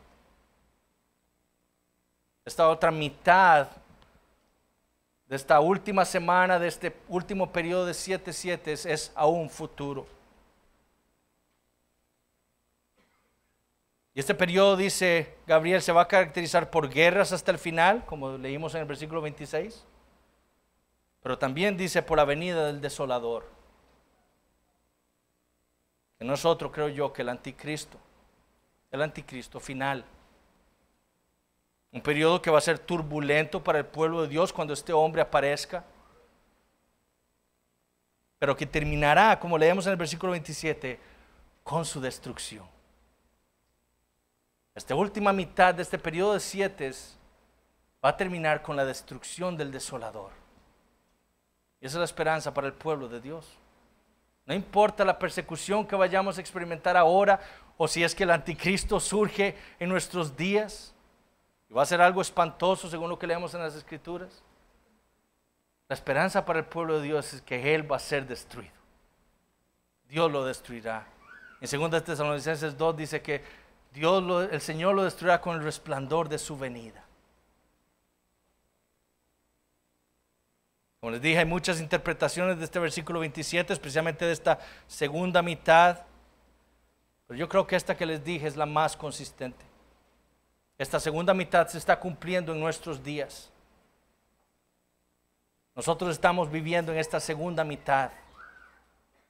Esta otra mitad de esta última semana, de este último periodo de 7-7 es, a un futuro. Y este periodo, dice Gabriel, se va a caracterizar por guerras hasta el final, como leímos en el versículo 26, pero también dice por la venida del desolador, que no es otro, creo yo, que el anticristo, el anticristo final. Un periodo que va a ser turbulento para el pueblo de Dios cuando este hombre aparezca, pero que terminará, como leemos en el versículo 27, con su destrucción. Esta última mitad de este periodo de siete va a terminar con la destrucción del desolador. Y esa es la esperanza para el pueblo de Dios. No importa la persecución que vayamos a experimentar ahora o si es que el anticristo surge en nuestros días y va a ser algo espantoso según lo que leemos en las escrituras. La esperanza para el pueblo de Dios es que Él va a ser destruido. Dios lo destruirá. En 2 Tesalonicenses 2 dice que Dios, el Señor lo destruirá con el resplandor de su venida. Como les dije, hay muchas interpretaciones de este versículo 27, especialmente de esta segunda mitad. Pero yo creo que esta que les dije es la más consistente. Esta segunda mitad se está cumpliendo en nuestros días. Nosotros estamos viviendo en esta segunda mitad.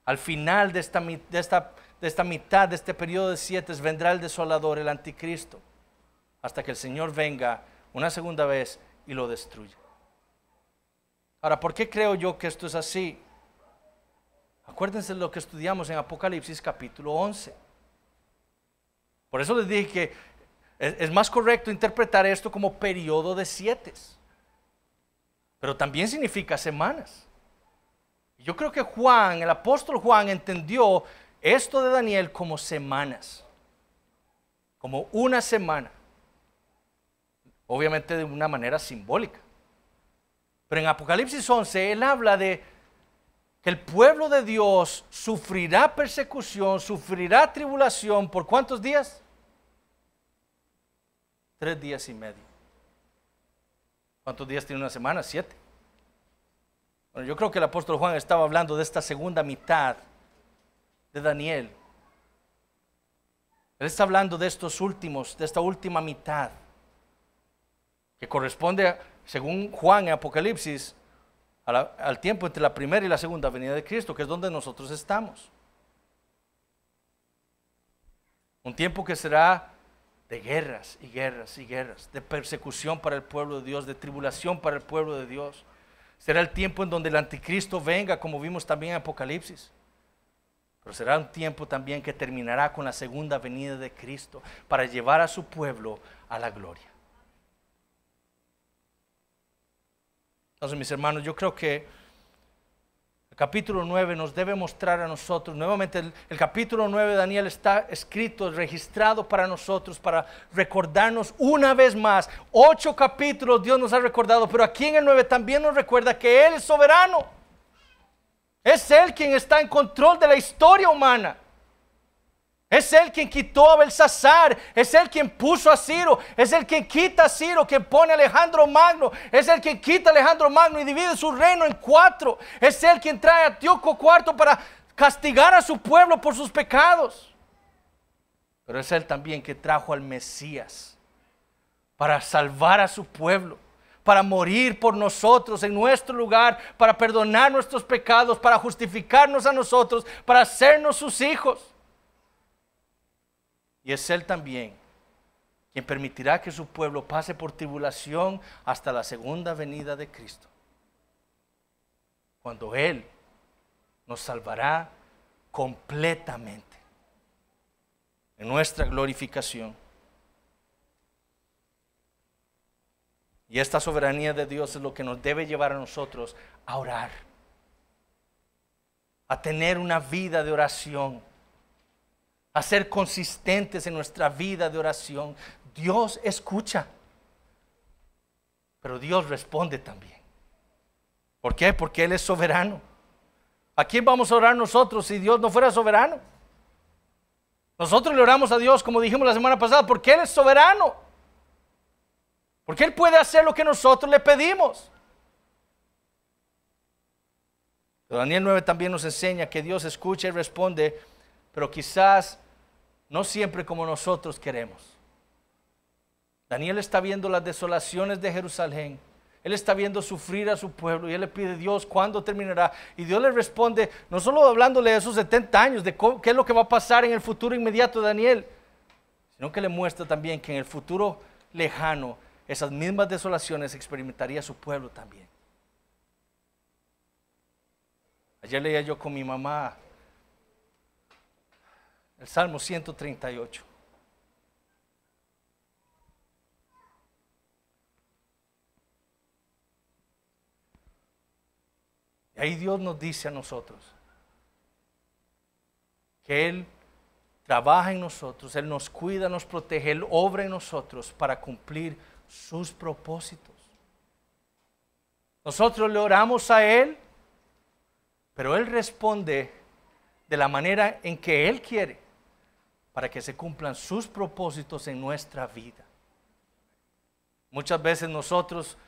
Al final de esta, de esta de esta mitad, de este periodo de siete, vendrá el desolador, el anticristo, hasta que el Señor venga una segunda vez y lo destruya. Ahora, ¿por qué creo yo que esto es así? Acuérdense lo que estudiamos en Apocalipsis capítulo 11. Por eso les dije que es, más correcto interpretar esto como periodo de siete, pero también significa semanas. Yo creo que Juan, el apóstol Juan, entendió esto de Daniel como semanas, como una semana, obviamente de una manera simbólica. Pero en Apocalipsis 11 él habla de que el pueblo de Dios sufrirá persecución, sufrirá tribulación por cuántos días? Tres días y medio. ¿Cuántos días tiene una semana? Siete. Bueno, yo creo que el apóstol Juan estaba hablando de esta segunda mitad de Daniel. Él está hablando de estos últimos, de esta última mitad, que corresponde, según Juan en Apocalipsis, al tiempo entre la primera y la segunda venida de Cristo, que es donde nosotros estamos. Un tiempo que será de guerras y guerras y guerras, de persecución para el pueblo de Dios, de tribulación para el pueblo de Dios. Será el tiempo en donde el anticristo venga, como vimos también en Apocalipsis. Pero será un tiempo también que terminará con la segunda venida de Cristo para llevar a su pueblo a la gloria. Entonces, mis hermanos, yo creo que el capítulo 9 nos debe mostrar a nosotros, nuevamente el, capítulo 9 de Daniel está escrito, registrado para nosotros, para recordarnos una vez más, ocho capítulos Dios nos ha recordado, pero aquí en el 9 también nos recuerda que Él es soberano. Es Él quien está en control de la historia humana. Es Él quien quitó a Belsasar. Es Él quien puso a Ciro. Es Él quien quita a Ciro, quien pone a Alejandro Magno. Es Él quien quita a Alejandro Magno y divide su reino en cuatro. Es Él quien trae a Tioco IV para castigar a su pueblo por sus pecados. Pero es Él también que trajo al Mesías para salvar a su pueblo para morir por nosotros en nuestro lugar, para perdonar nuestros pecados, para justificarnos a nosotros, para hacernos sus hijos. Y es Él también quien permitirá que su pueblo pase por tribulación hasta la segunda venida de Cristo, cuando Él nos salvará completamente en nuestra glorificación. Y esta soberanía de Dios es lo que nos debe llevar a nosotros a orar, a tener una vida de oración, a ser consistentes en nuestra vida de oración. Dios escucha, pero Dios responde también. ¿Por qué? Porque Él es soberano. ¿A quién vamos a orar nosotros si Dios no fuera soberano? Nosotros le oramos a Dios, como dijimos la semana pasada, porque Él es soberano. Porque Él puede hacer lo que nosotros le pedimos. Daniel 9 también nos enseña que Dios escucha y responde, pero quizás no siempre como nosotros queremos. Daniel está viendo las desolaciones de Jerusalén. Él está viendo sufrir a su pueblo y él le pide, a Dios, ¿cuándo terminará? Y Dios le responde, no solo hablándole de esos 70 años, de qué es lo que va a pasar en el futuro inmediato, de Daniel, sino que le muestra también que en el futuro lejano esas mismas desolaciones experimentaría su pueblo también. Ayer leía yo con mi mamá el Salmo 138. Y ahí Dios nos dice a nosotros que Él trabaja en nosotros, Él nos cuida, nos protege, Él obra en nosotros para cumplir sus propósitos. Nosotros le oramos a Él, pero Él responde de la manera en que Él quiere para que se cumplan sus propósitos en nuestra vida. Muchas veces nosotros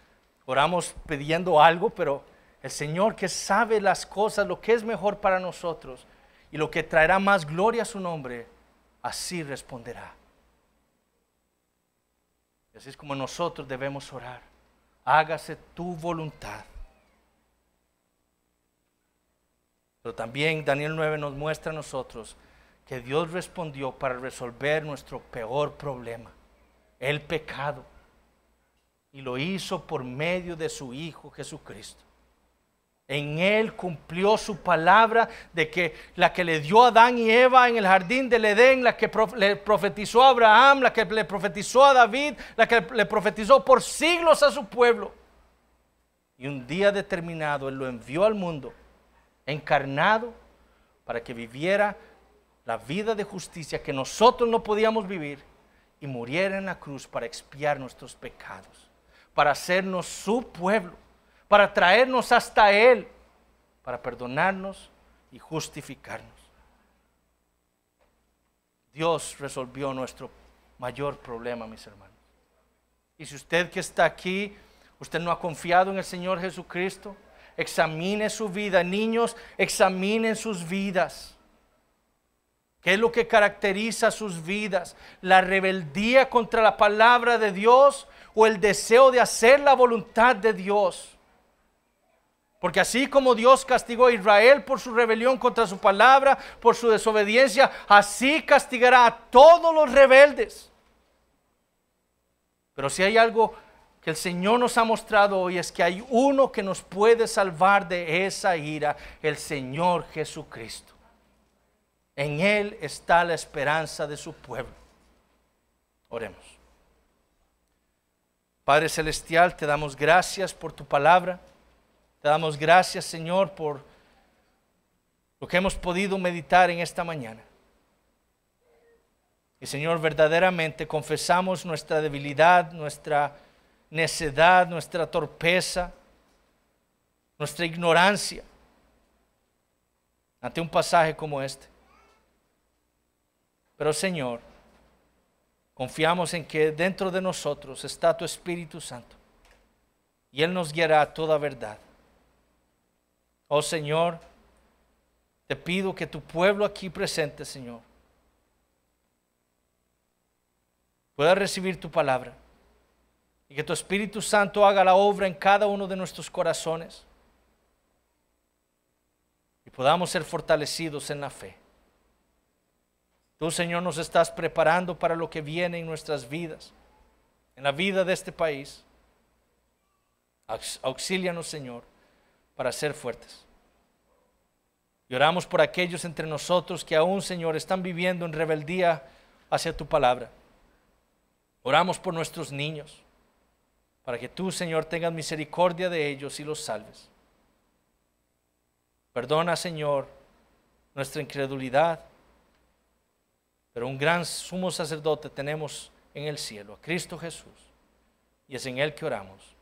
oramos pidiendo algo, pero el Señor que sabe las cosas, lo que es mejor para nosotros y lo que traerá más gloria a su nombre, así responderá. Así es como nosotros debemos orar. Hágase tu voluntad. Pero también Daniel 9 nos muestra a nosotros que Dios respondió para resolver nuestro peor problema, el pecado. Y lo hizo por medio de su Hijo Jesucristo. En él cumplió su palabra de que la que le dio a Adán y Eva en el jardín del Edén, la que le profetizó a Abraham, la que le profetizó a David, la que le profetizó por siglos a su pueblo. Y un día determinado él lo envió al mundo, encarnado, para que viviera la vida de justicia que nosotros no podíamos vivir y muriera en la cruz para expiar nuestros pecados, para hacernos su pueblo para traernos hasta Él, para perdonarnos y justificarnos. Dios resolvió nuestro mayor problema, mis hermanos. Y si usted que está aquí, usted no ha confiado en el Señor Jesucristo, examine su vida. Niños, examinen sus vidas. ¿Qué es lo que caracteriza sus vidas? ¿La rebeldía contra la palabra de Dios o el deseo de hacer la voluntad de Dios? Porque así como Dios castigó a Israel por su rebelión contra su palabra, por su desobediencia, así castigará a todos los rebeldes. Pero si hay algo que el Señor nos ha mostrado hoy es que hay uno que nos puede salvar de esa ira, el Señor Jesucristo. En Él está la esperanza de su pueblo. Oremos. Padre Celestial, te damos gracias por tu palabra. Te damos gracias, Señor, por lo que hemos podido meditar en esta mañana. Y Señor, verdaderamente confesamos nuestra debilidad, nuestra necedad, nuestra torpeza, nuestra ignorancia ante un pasaje como este. Pero Señor, confiamos en que dentro de nosotros está tu Espíritu Santo y Él nos guiará a toda verdad. Oh Señor, te pido que tu pueblo aquí presente, Señor, pueda recibir tu palabra y que tu Espíritu Santo haga la obra en cada uno de nuestros corazones y podamos ser fortalecidos en la fe. Tú, Señor, nos estás preparando para lo que viene en nuestras vidas, en la vida de este país. Auxílianos, Señor para ser fuertes. Y oramos por aquellos entre nosotros que aún, Señor, están viviendo en rebeldía hacia tu palabra. Oramos por nuestros niños, para que tú, Señor, tengas misericordia de ellos y los salves. Perdona, Señor, nuestra incredulidad, pero un gran sumo sacerdote tenemos en el cielo, a Cristo Jesús, y es en Él que oramos.